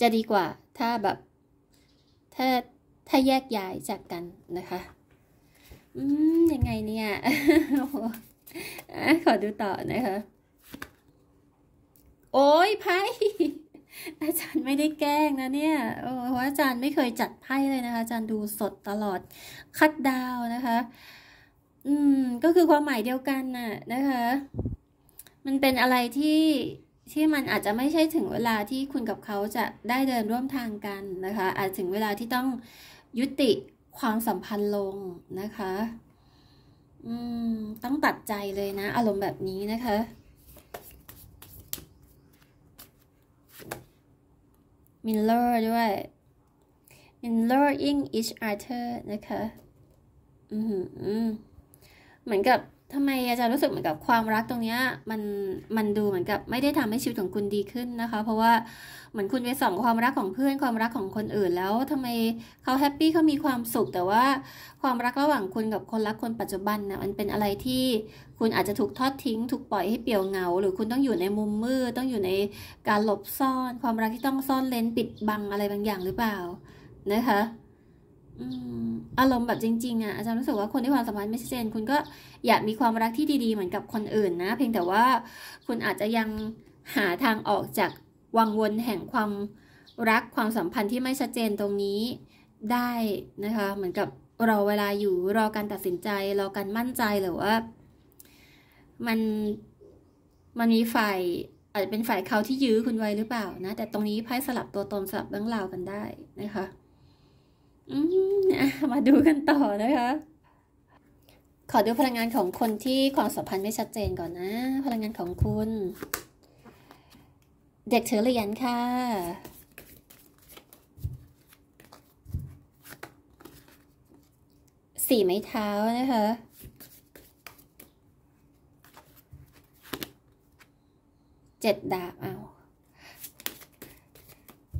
จะดีกว่า ถ้าแบบถ้าถ้าแยกย้ายจากกันนะคะ อืมยังไงเนี่ยขอดูต่อนะคะ โอ้ยไพ่อาจารย์ไม่ได้แกล้งนะเนี่ยโอ้เพราะอาจารย์ไม่เคยจัดไพ่เลยนะคะ อาจารย์ดูสดตลอด คัดดาวนะคะ อืม ก็คือความหมายเดียวกันน่ะนะคะ มันเป็นอะไรที่ที่มันอาจจะไม่ใช่ถึงเวลาที่คุณกับเขาจะได้เดินร่วมทางกันนะคะ อาจถึงเวลาที่ต้องยุติความสัมพันธ์ลงนะคะ อืม ต้องตัดใจเลยนะ อารมณ์แบบนี้นะคะมิลเลอร์ด้วยมิลลเอร์อิงอิชอาร์เธอร์นะคะ อืมเหมือนกับทำไมอาจารย์รู้สึกเหมือนกับความรักตรงเนี้ยมันมันดูเหมือนกับไม่ได้ทำให้ชีวิตของคุณดีขึ้นนะคะ เพราะว่าเหมือนคุณไปส่องความรักของเพื่อนความรักของคนอื่นแล้วทำไมเขาแฮปปี้เขามีความสุข แต่ว่าความรักระหว่างคุณกับคนรักคนปัจจุบันนะมันเป็นอะไรที่คุณอาจจะถูกทอดทิ้งถูกปล่อยให้เปี่ยวเหงาหรือคุณต้องอยู่ในมุมมืดต้องอยู่ในการหลบซ่อน ความรักที่ต้องซ่อนเลนปิดบังอะไรบางอย่างหรือเปล่านะคะอารมณ์แบบจริง ๆอ่ะอาจารย์รู้สึกว่าคนที่ความสัมพันธ์ไม่ชัดเจนคุณก็อยากมีความรักที่ดีๆเหมือนกับคนอื่นนะ เพียงแต่ว่าคุณอาจจะยังหาทางออกจากวังวนแห่งความรักความสัมพันธ์ที่ไม่ชัดเจนตรงนี้ได้นะคะเหมือนกับรอเวลาอยู่รอการตัดสินใจ รอการมั่นใจหรือว่า มันมันมีฝ่ายอาจจะเป็นฝ่ายเขาที่ยื้อคุณไว้หรือเปล่านะ แต่ตรงนี้ไพ่สลับตัวตนสลับเรื่องราวกันได้นะคะอืมมาดูกันต่อนะคะขอดูพลังงานของคนที่ความสัมพันธ์ไม่ชัดเจนก่อนนะ พลังงานของคุณเด็กถือเหรียนค่ะ สี่ไม้เท้านะคะเจ็ดดาบ เอา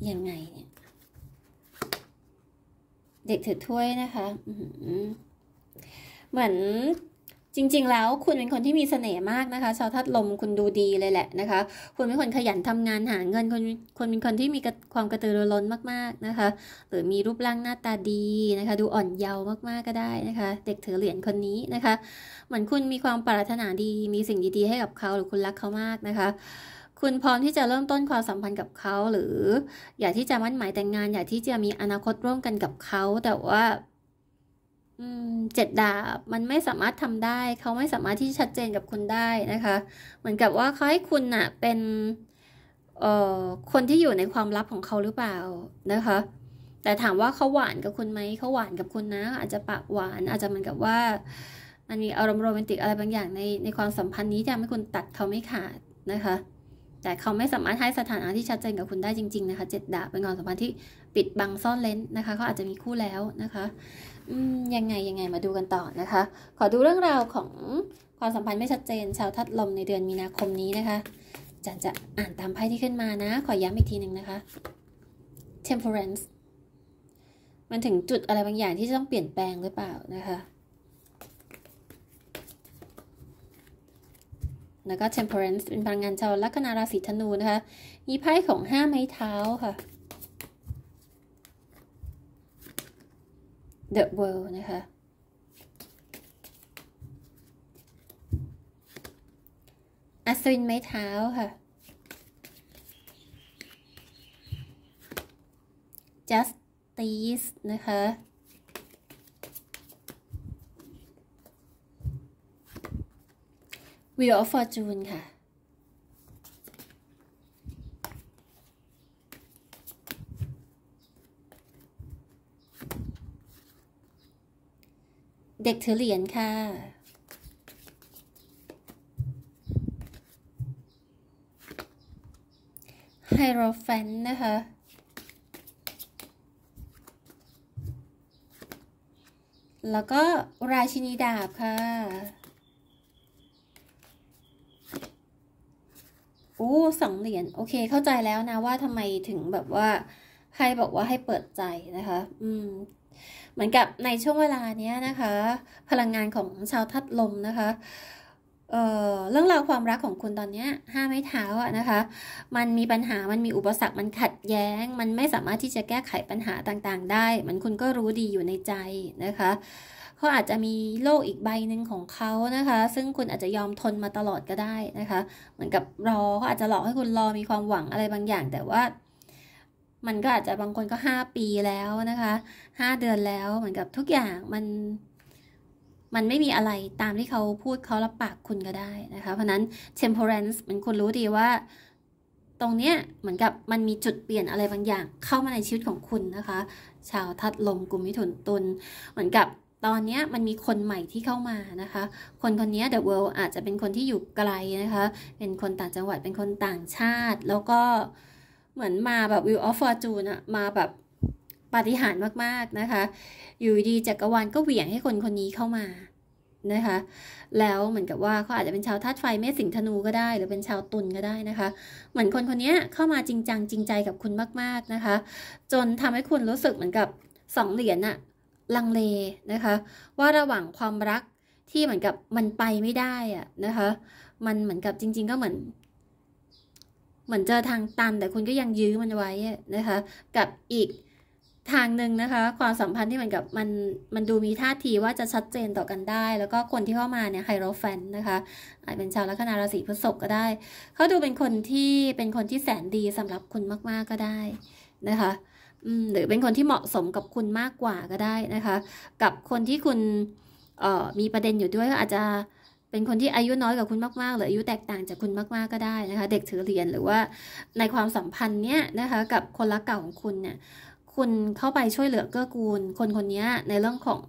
ยังไงเนี่ย เด็กถือถ้วยนะคะ เหมือนจริง ๆ แล้ว คุณเป็นคนที่มีเสน่ห์มากนะคะ ชาวทัดลมคุณดูดีเลยแหละนะคะ คุณเป็นคนขยันทำงานหาเงินคนคนเป็นคนที่มีความกระตือรือร้นมากๆนะคะ หรือมีรูปร่างหน้าตาดีนะคะ ดูอ่อนเยาว์มากๆก็ได้นะคะ เด็กถือเหรียญคนนี้นะคะ เหมือนคุณมีความปรารถนาดี มีสิ่งดี ๆ ให้กับเขา หรือคุณรักเขามากนะคะ คุณพร้อมที่จะเริ่มต้นความสัมพันธ์กับเขา หรือ อยากที่จะมั่นหมายแต่งงานอยากที่จะมีอนาคตร่วมกันกับเขา แต่ว่าเจ็ดดาบมันไม่สามารถทำได้ เขาไม่สามารถที่ชัดเจนกับคุณได้นะคะ เหมือนกับว่าเขาให้คุณนะ่ะเป็นเอ่อคนที่อยู่ในความลับของเขาหรือเปล่านะคะ แต่ถามว่าเขาหวานกับคุณไหม เขาหวานกับคุณนะ อาจจะปากหวาน อาจจะเหมือนกับว่า มันมีอารมณ์โรแมนติกอะไรบางอย่างในในความสัมพันธ์นี้ที่ทำให้คุณตัดเขาไม่ขาดนะคะ แต่เขาไม่สามารถให้สถานะที่ชัดเจนกับคุณได้จริง ๆนะคะ เจ็ดดาบเป็นความสัมพันธ์ที่ปิดบังซ่อนเลนนะคะ เขาอาจจะมีคู่แล้วนะคะยังไง ยังไงมาดูกันต่อนะคะ ขอดูเรื่องราวของ ความสัมพันธ์ไม่ชัดเจน ชาวทัดลมในเดือนมีนาคมนี้นะคะจันจะอ่านตามไพ่ที่ขึ้นมานะ ขอย้ำอีกทีหนึ่งนะคะ temperance มันถึงจุดอะไรบางอย่างที่จะต้องเปลี่ยนแปลงหรือเปล่านะคะ แล้วก็ temperance เป็นพลังงานชาวลัคนาราศีธนูนะคะ มีไพ่ของห้าไม้เท้าค่ะ The World นะคะอัศวินไม้เท้าค่ะ Justice นะคะ Wheel of Fortune ค่ะเด็กถือเหรียญค่ะ ไฮโรแฟนนะคะ แล้วก็ราชินีดาบค่ะ โอ้สองเหรียญโอเคเข้าใจแล้วนะว่าทำไมถึงแบบว่า ใครบอกว่าให้เปิดใจนะคะ อืมเหมือนกับในช่วงเวลานี้นะคะ พลังงานของชาวทัดลมนะคะเเรื่องราวความรักของคุณตอนนี้ห้าไม้เท้าอะนะคะ มันมีปัญหามันมีอุปสรรค มันขัดแย้ง มันไม่สามารถที่จะแก้ไขปัญหาต่างๆ ได้ มันคุณก็รู้ดีอยู่ในใจนะคะเขาอาจจะมีโลกอีกใบหนึ่งของเขานะคะ ซึ่งคุณอาจจะยอมทนมาตลอดก็ได้นะคะ เหมือนกับรอเขาอาจจะหลอกให้คุณรอมีความหวังอะไรบางอย่างแต่ว่ามันก็อาจจะบางคนก็ห้าปีแล้วนะคะ ห้าเดือนแล้ว เหมือนกับทุกอย่างมันมันไม่มีอะไรตามที่เขาพูดเขารับปากคุณก็ได้นะคะ เพราะนั้น temperance มันคุณรู้ดีว่า ตรงเนี้ยเหมือนกับมันมีจุดเปลี่ยนอะไรบางอย่างเข้ามาในชีวิตของคุณนะคะ ชาวทัดลมกลุ่มมิถุนตุลเหมือนกับตอนนี้มันมีคนใหม่ที่เข้ามานะคะ คนคนนี้เดอะเวิลด์อาจจะเป็นคนที่อยู่ไกลนะคะ เป็นคนต่างจังหวัดเป็นคนต่างชาติแล้วก็เหมือนมาแบบวิวออฟฟอร์จูนอะมาแบบปาฏิหาริย์มากๆนะคะ อยู่ดีจักรวาลก็เหวี่ยงให้คนคนนี้เข้ามานะคะ แล้วเหมือนกับว่าเขาอาจจะเป็นชาวธาตุไฟเมษสิงธนูก็ได้ หรือเป็นชาวตุลก็ได้นะคะ เหมือนคนคนนี้เข้ามาจริงจังจริงใจกับคุณมาก ๆนะคะ จนทำให้คุณรู้สึกเหมือนกับสองเหรียญอะลังเลนะคะ ว่าระหว่างความรักที่เหมือนกับมันไปไม่ได้อะนะคะ มันเหมือนกับจริงๆก็เหมือนเหมือนเจอทางตันแต่คุณก็ยังยื้อมันไว้นะคะกับอีกทางหนึ่งนะคะ ความสัมพันธ์ที่มันกับมันมันดูมีท่าทีว่าจะชัดเจนต่อกันได้ แล้วก็คนที่เข้ามาเนี่ยไฮโรแฟนนะคะอาจเป็นชาวลัคนาราศีพฤษภก็ได้ เขาดูเป็นคนที่เป็นคนที่แสนดีสำหรับคุณมากๆ ก็ได้นะคะหรือเป็นคนที่เหมาะสมกับคุณมากกว่าก็ได้นะคะ กับคนที่คุณมีประเด็นอยู่ด้วยก็อาจจะเป็นคนที่อายุน้อยกับคุณมากๆหรืออายุแตกต่างจากคุณมากๆก็ได้นะคะเด็กถือเหรียญหรือว่าในความสัมพันธ์เนี้ยนะคะกับคนรักเก่าของคุณเนี่ยคุณเข้าไปช่วยเหลือเกื้อกูล คนคนนี้ในเรื่องของ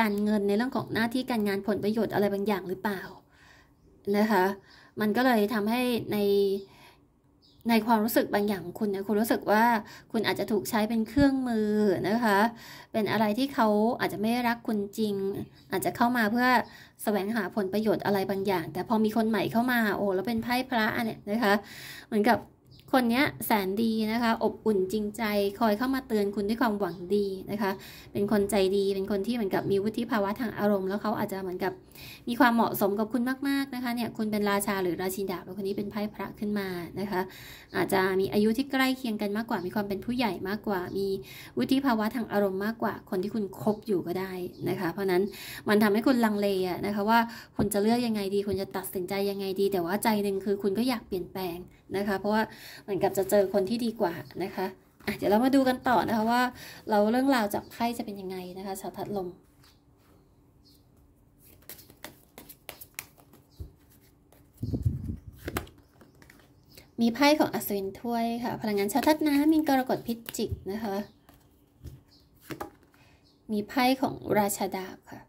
การเงินในเรื่องของหน้าที่การงานผลประโยชน์อะไรบางอย่างหรือเปล่านะคะมันก็เลยทำให้ในในความรู้สึกบางอย่างคุณเนี่ยคุณรู้สึกว่าคุณอาจจะถูกใช้เป็นเครื่องมือนะคะเป็นอะไรที่เขาอาจจะไม่รักคุณจริง อาจจะเข้ามาเพื่อแสวงหาผลประโยชน์อะไรบางอย่าง แต่พอมีคนใหม่เข้ามา โอ้ แล้วเป็นไพ่พระเนี่ยนะคะเหมือนกับคนนี้แสนดีนะคะอบอุ่นจริงใจ คอยเข้ามาเตือนคุณด้วยความหวังดีนะคะเป็นคนใจดีเป็นคนที่เหมือนกับมีวุฒิภาวะทางอารมณ์แล้วเขาอาจจะเหมือนกับมีความเหมาะสมกับคุณมากๆนะคะเนี่ยคุณเป็นราชาหรือราชินดาบคนนี้เป็นไพ่พระขึ้นมานะคะ อาจจะมีอายุที่ใกล้เคียงกันมากกว่ามีความเป็นผู้ใหญ่มากกว่า มีวุฒิภาวะทางอารมณ์มากกว่า คนที่คุณคบอยู่ก็ได้นะคะเพราะนั้นมันทำให้คุณลังเลนะคะว่าคุณจะเลือกยังไงดี คุณจะตัดสินใจยังไงดี แต่ว่าใจหนึ่งคือคุณก็อยากเปลี่ยนแปลงนะคะเพราะว่าเหมือนกับจะเจอคนที่ดีกว่านะคะเดี๋ยวเรามาดูกันต่อนะคะว่าเราเรื่องราวจากไพ่จะเป็นยังไงนะคะชาวพัดลม มีไพ่ของอัศวินถ้วยค่ะ พลังงานชาทัดน้ำมีกรกฎพิจิกนะคะ มีไพ่ของราชาดาบค่ะ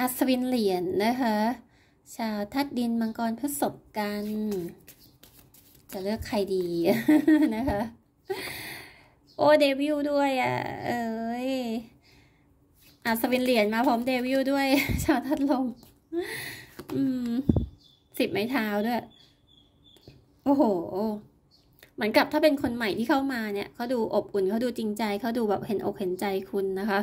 อัศวินเหรียญนนะคะ ชาวทัดดินมังกรพฤศกัน จะเลือกใครดีนะคะ โอเดวิลด้วยอะ่ะ เอ้ยอัศวินเหรียญมาพร้อมเดวิลด้วย ชาวทัดลมอืมสิบไม้เท้าด้วย โอ้โห เหมือนกับถ้าเป็นคนใหม่ที่เข้ามาเนี่ยเขาดูอบอุ่น เขาดูจริงใจ เขาดูแบบเห็นอกเห็นใจคุณนะคะ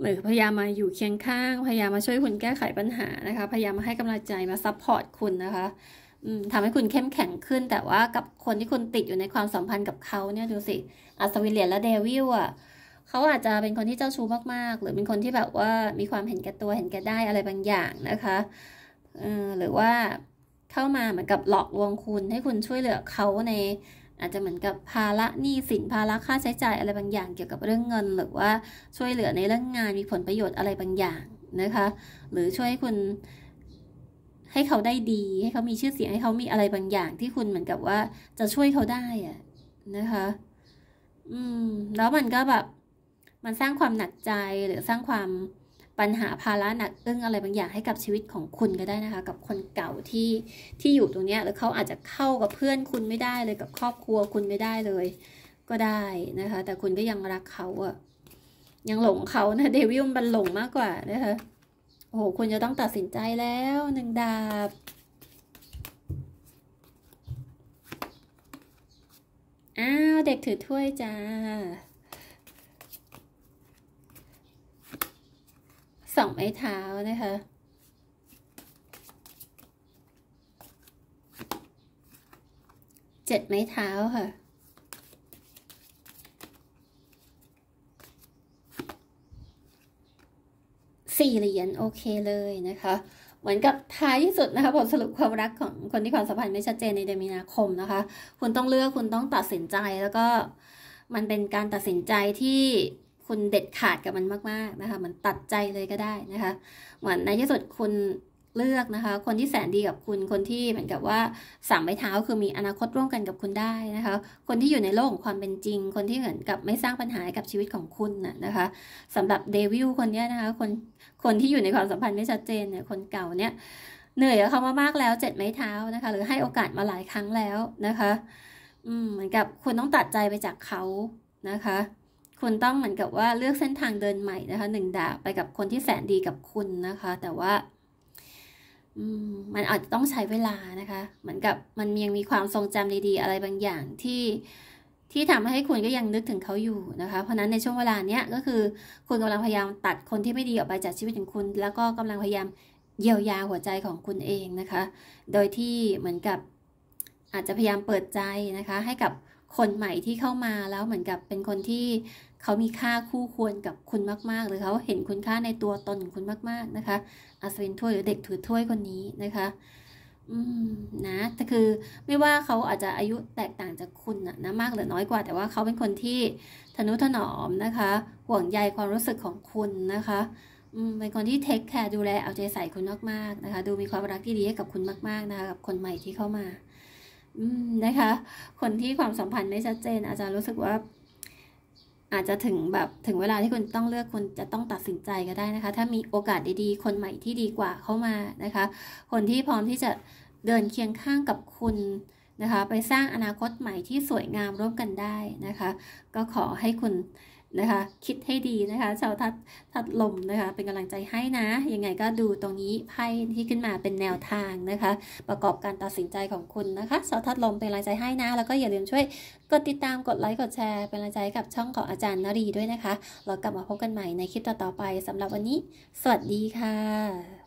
หรือพยายามมาอยู่เคียงข้าง พยายามมาช่วยคุณแก้ไขปัญหานะคะพยายามมาให้กำลังใจมาซัพพอร์ตคุณนะคะทำให้คุณเข้มแข็งขึ้น แต่ว่ากับคนที่คุณติดอยู่ในความสัมพันธ์กับเขาเนี่ยดูสิอัศวินเหรียญและเดวิลอ่ะเขาอาจจะเป็นคนที่เจ้าชู้มากๆหรือเป็นคนที่แบบว่ามีความเห็นแก่ตัวเห็นแก่ได้อะไรบางอย่างนะคะหรือว่าเข้ามาเหมือนกับหลอกลวงคุณ ให้คุณช่วยเหลือเขาในอาจจะเหมือนกับภาระหนี้สินภาระค่าใช้จ่ายอะไรบางอย่างเกี่ยวกับเรื่องเงิน หรือว่าช่วยเหลือในเรื่องงานมีผลประโยชน์อะไรบางอย่างนะคะ หรือช่วยคุณ ให้เขาได้ดี ให้เขามีชื่อเสียงให้เขามีอะไรบางอย่างที่คุณเหมือนกับว่าจะช่วยเขาได้อะนะคะ อืม แล้วมันก็แบบ มันสร้างความหนักใจหรือสร้างความปัญหาภาระหนักอึ้งอะไรบางอย่างให้กับชีวิตของคุณก็ได้นะคะ กับคนเก่าที่ที่อยู่ตรงนี้แล้วเขาอาจจะเข้ากับเพื่อนคุณไม่ได้เลยกับครอบครัวคุณไม่ได้เลย ก็ได้นะคะ แต่คุณก็ยังรักเขาอะยังหลงเขานะเดวิลมันหลงมากกว่านะคะโอ้โหคุณจะต้องตัดสินใจแล้วหนึ่งดาบ อ้าวเด็กถือถ้วยจ้าสองไม้เท้านะคะเจ็ดไม้เท้าค่ะสี่เหรียญโอเค เลยนะคะ เหมือนกับท้ายที่สุดนะคะบทสรุปความรักของคนที่ความสัมพันธ์ไม่ชัดเจนในเดือนมีนาคมนะคะ คุณต้องเลือกคุณต้องตัดสินใจแล้วก็มันเป็นการตัดสินใจที่คุณเด็ดขาดกับมันมากๆนะคะ มันตัดใจเลยก็ได้นะคะ เหมือนในที่สุดคุณเลือกนะคะ คนที่แสนดีกับคุณ คนที่เหมือนกับว่าสามไม้เท้าคือมีอนาคตร่วมกันกับคุณได้นะคะ คนที่อยู่ในโลกของความเป็นจริง คนที่เหมือนกับไม่สร้างปัญหากับชีวิตของคุณน่ะนะคะ สำหรับเดวิลคนนี้นะคะ คนคนที่อยู่ในความสัมพันธ์ไม่ชัดเจนเนี่ย คนเก่าเนี่ย เหนื่อยกับเขามามากแล้วเจ็ดไม้เท้านะคะ หรือให้โอกาสมาหลายครั้งแล้วนะคะ อืม เหมือนกับคุณต้องตัดใจไปจากเขานะคะคุณต้องเหมือนกับว่าเลือกเส้นทางเดินใหม่นะคะหนึ่งดาบไปกับคนที่แสนดีกับคุณนะคะ แต่ว่ามันอาจจะต้องใช้เวลานะคะ เหมือนกับมันยังมีความทรงจำดีๆ อะไรบางอย่างที่ที่ทำให้คุณก็ยังนึกถึงเขาอยู่นะคะ เพราะนั้นในช่วงเวลาเนี้ยก็คือคุณกำลังพยายามตัดคนที่ไม่ดีออกไปจากชีวิตของคุณ แล้วก็กำลังพยายามเยียวยาหัวใจของคุณเองนะคะ โดยที่เหมือนกับอาจจะพยายามเปิดใจนะคะ ให้กับคนใหม่ที่เข้ามาแล้วเหมือนกับเป็นคนที่เขามีค่าคู่ควรกับคุณมากๆหรือเขาเห็นคุณค่าในตัวตนของคุณมากๆนะคะอัศวินถ้วยหรือเด็กถือถ้วยคนนี้นะคะ อืมนะแต่คือไม่ว่าเขาอาจจะอายุแตกต่างจากคุณนะนะมาก หรือน้อยกว่า แต่ว่าเขาเป็นคนที่ทนุถนอมนะคะห่วงใยความรู้สึกของคุณนะคะ อืมเป็นคนที่เทคแคร์ดูแล เอาใจใส่คุณมากๆนะคะ ดูมีความรักที่ดีให้กับคุณมากๆนะคะกับคนใหม่ที่เข้ามานะคะคนที่ความสัมพันธ์ไม่ชัดเจน อาจจะรู้สึกว่าอาจจะถึงแบบถึงเวลาที่คุณต้องเลือกคุณจะต้องตัดสินใจก็ได้นะคะ ถ้ามีโอกาสดีๆ คนใหม่ที่ดีกว่าเข้ามานะคะ คนที่พร้อมที่จะเดินเคียงข้างกับคุณนะคะ ไปสร้างอนาคตใหม่ที่สวยงามร่วมกันได้นะคะ ก็ขอให้คุณนะคะคิดให้ดีนะคะ ชาวทัดทัดลมนะคะ เป็นกำลังใจให้นะ ยังไงก็ดูตรงนี้ไพ่ที่ขึ้นมาเป็นแนวทางนะคะ ประกอบการตัดสินใจของคุณนะคะชาวทัดลมเป็นกำลังใจให้นะ แล้วก็อย่าลืมช่วยกดติดตามกดไลค์กดแชร์ เป็นกำลังใจกับช่องของอาจารย์นรีด้วยนะคะ เรากลับมาพบกันใหม่ในคลิปต่อๆไป สำหรับวันนี้สวัสดีค่ะ